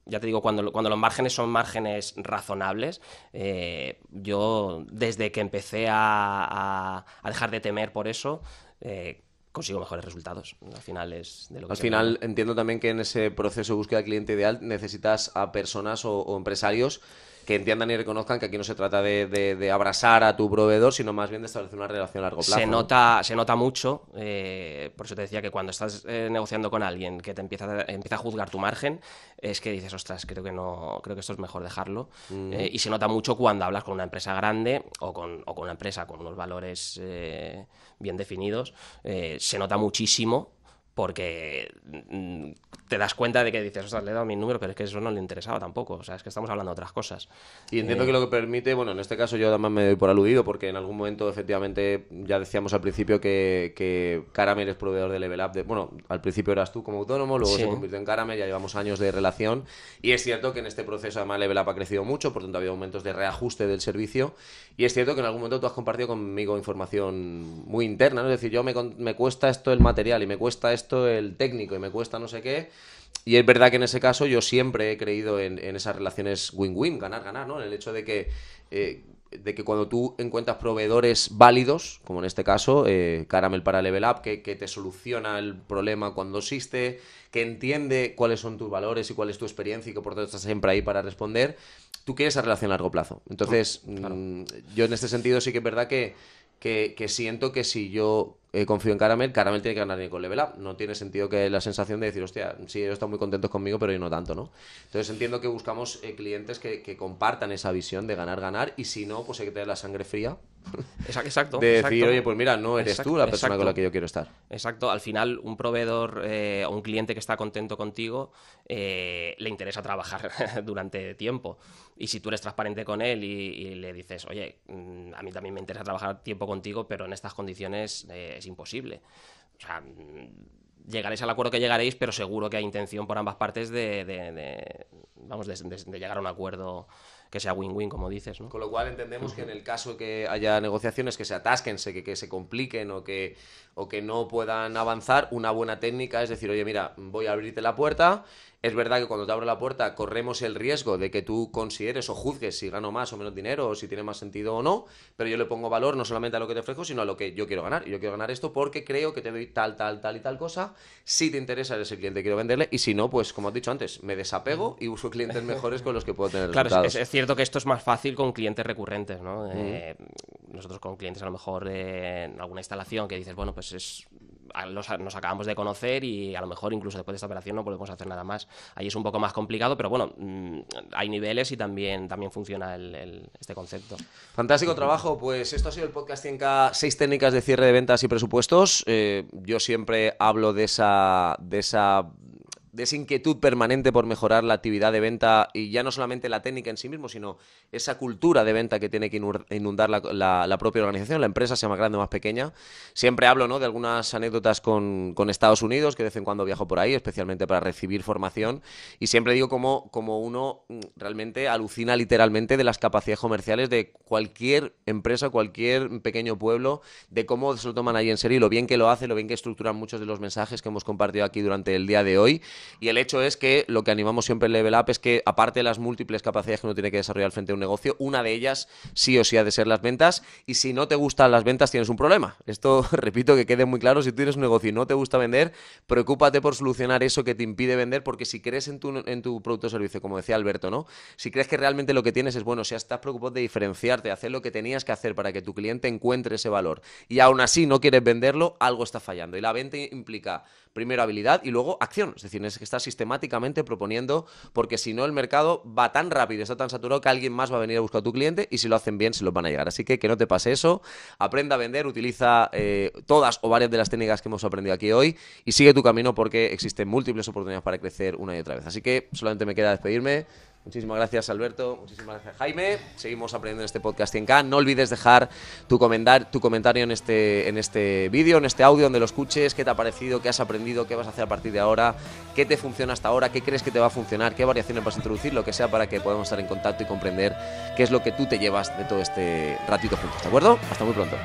ya te digo, cuando, cuando los márgenes son márgenes razonables, eh, yo desde que empecé a, dejar de temer por eso, eh, consigo mejores resultados. Al final es de lo que... Al final entiendo también que en ese proceso de búsqueda de cliente ideal necesitas a personas o empresarios que entiendan y reconozcan que aquí no se trata de, de, abrazar a tu proveedor, sino más bien de establecer una relación a largo plazo. Se nota, se nota mucho, eh, por eso te decía que cuando estás eh, negociando con alguien que te empieza, empieza a juzgar tu margen, es que dices, ostras, creo que no, creo que esto es mejor dejarlo. Eh, y se nota mucho cuando hablas con una empresa grande o con, o con una empresa con unos valores bien definidos. se nota muchísimo porque mm, te das cuenta de que dices, ostras, le he dado mi número, pero es que eso no le interesaba tampoco. O sea, es que estamos hablando de otras cosas. Y entiendo que lo que permite, bueno, en este caso yo además me doy por aludido, porque en algún momento, efectivamente, ya decíamos al principio que, que Caramel es proveedor de Level Up. bueno, al principio eras tú como autónomo, luego se convirtió en Caramel, ya llevamos años de relación. Y es cierto que en este proceso, además, Level Up ha crecido mucho, por tanto, había momentos de reajuste del servicio. Y es cierto que en algún momento tú has compartido conmigo información muy interna, Es decir, yo me, me cuesta esto el material y me cuesta esto el técnico y me cuesta no sé qué y es verdad que en ese caso yo siempre he creído en, esas relaciones win-win, ganar-ganar, ¿no? En el hecho de que, eh, de que cuando tú encuentras proveedores válidos, como en este caso, eh, Caramel para Level Up, que, que, te soluciona el problema cuando existe, que entiende cuáles son tus valores y cuál es tu experiencia y que por tanto estás siempre ahí para responder, tú quieres esa relación a largo plazo. Entonces, mm, yo en este sentido sí que es verdad que que, siento que si yo eh, confío en Caramel, Caramel tiene que ganar ni con Level Up. No tiene sentido que la sensación de decir, hostia, sí, ellos están muy contentos conmigo, pero yo no tanto, ¿no? Entonces entiendo que buscamos eh, clientes que, que, compartan esa visión de ganar, ganar, y si no, pues hay que tener la sangre fría Exacto. De decir, oye, pues mira, no eres tú la persona con la que yo quiero estar. Exacto. Al final, un proveedor eh, o un cliente que está contento contigo eh, le interesa trabajar durante tiempo. Y si tú eres transparente con él y, le dices, oye, mm, a mí también me interesa trabajar tiempo contigo, pero en estas condiciones eh, es imposible. O sea mm, llegaréis al acuerdo que llegaréis, pero seguro que hay intención por ambas partes de, vamos, de, llegar a un acuerdo que sea win-win, como dices. ¿no? Con lo cual entendemos que en el caso que haya negociaciones que se atasquen, que, que se compliquen o que, o que no puedan avanzar, una buena técnica es decir, oye, mira, voy a abrirte la puerta es verdad que cuando te abro la puerta corremos el riesgo de que tú consideres o juzgues si gano más o menos dinero o si tiene más sentido o no, pero yo le pongo valor no solamente a lo que te ofrezco, sino a lo que yo quiero ganar. Yo quiero ganar esto porque creo que te doy tal, tal, tal y tal cosa. Si te interesa, ese cliente, quiero venderle. Y si no, pues como has dicho antes, me desapego y uso clientes mejores con los que puedo tener Claro, es, cierto que esto es más fácil con clientes recurrentes, ¿no? Eh, nosotros con clientes a lo mejor eh, en alguna instalación que dices, bueno, pues es nos acabamos de conocer y a lo mejor incluso después de esta operación no podemos hacer nada más. Ahí es un poco más complicado, pero bueno, mm, hay niveles y también, también funciona este concepto. Fantástico trabajo, pues esto ha sido el podcast 100K, seis técnicas de cierre de ventas y presupuestos. Eh, yo siempre hablo de esa, de esa de esa inquietud permanente por mejorar la actividad de venta y ya no solamente la técnica en sí mismo, sino esa cultura de venta que tiene que inundar la, propia organización, la empresa, sea más grande o más pequeña. Siempre hablo de algunas anécdotas con, Estados Unidos, que de vez en cuando viajo por ahí, especialmente para recibir formación, y siempre digo como, como uno mm, realmente alucina literalmente de las capacidades comerciales de cualquier empresa, cualquier pequeño pueblo, de cómo se lo toman ahí en serio y lo bien que lo hace, lo bien que estructuran muchos de los mensajes que hemos compartido aquí durante el día de hoy y el hecho es que lo que animamos siempre en Level Up es que, aparte de las múltiples capacidades que uno tiene que desarrollar frente a un negocio, una de ellas sí o sí ha de ser las ventas. Y si no te gustan las ventas, tienes un problema. Esto, repito, que quede muy claro. Si tú tienes un negocio y no te gusta vender, preocúpate por solucionar eso que te impide vender, porque si crees en tu, en tu producto o servicio, como decía Alberto, ¿no? Si crees que realmente lo que tienes es bueno, si estás preocupado de diferenciarte, hacer lo que tenías que hacer para que tu cliente encuentre ese valor y aún así no quieres venderlo, algo está fallando. Y la venta implica Primero habilidad y luego acción. Es decir, es que estás sistemáticamente proponiendo, porque si no, el mercado va tan rápido, está tan saturado que alguien más va a venir a buscar a tu cliente y si lo hacen bien, se los van a llegar. Así que que no te pase eso. Aprenda a vender, utiliza eh, todas o varias de las técnicas que hemos aprendido aquí hoy y sigue tu camino porque existen múltiples oportunidades para crecer una y otra vez. Así que solamente me queda despedirme. Muchísimas gracias Alberto, muchísimas gracias Jaime. Seguimos aprendiendo en este podcast 100K. No olvides dejar tu, comentar, tu comentario en este, en este vídeo, en este audio, donde lo escuches, qué te ha parecido, qué has aprendido, qué vas a hacer a partir de ahora, qué te funciona hasta ahora, qué crees que te va a funcionar, qué variaciones vas a introducir, lo que sea para que podamos estar en contacto y comprender qué es lo que tú te llevas de todo este ratito juntos. ¿De acuerdo? Hasta muy pronto.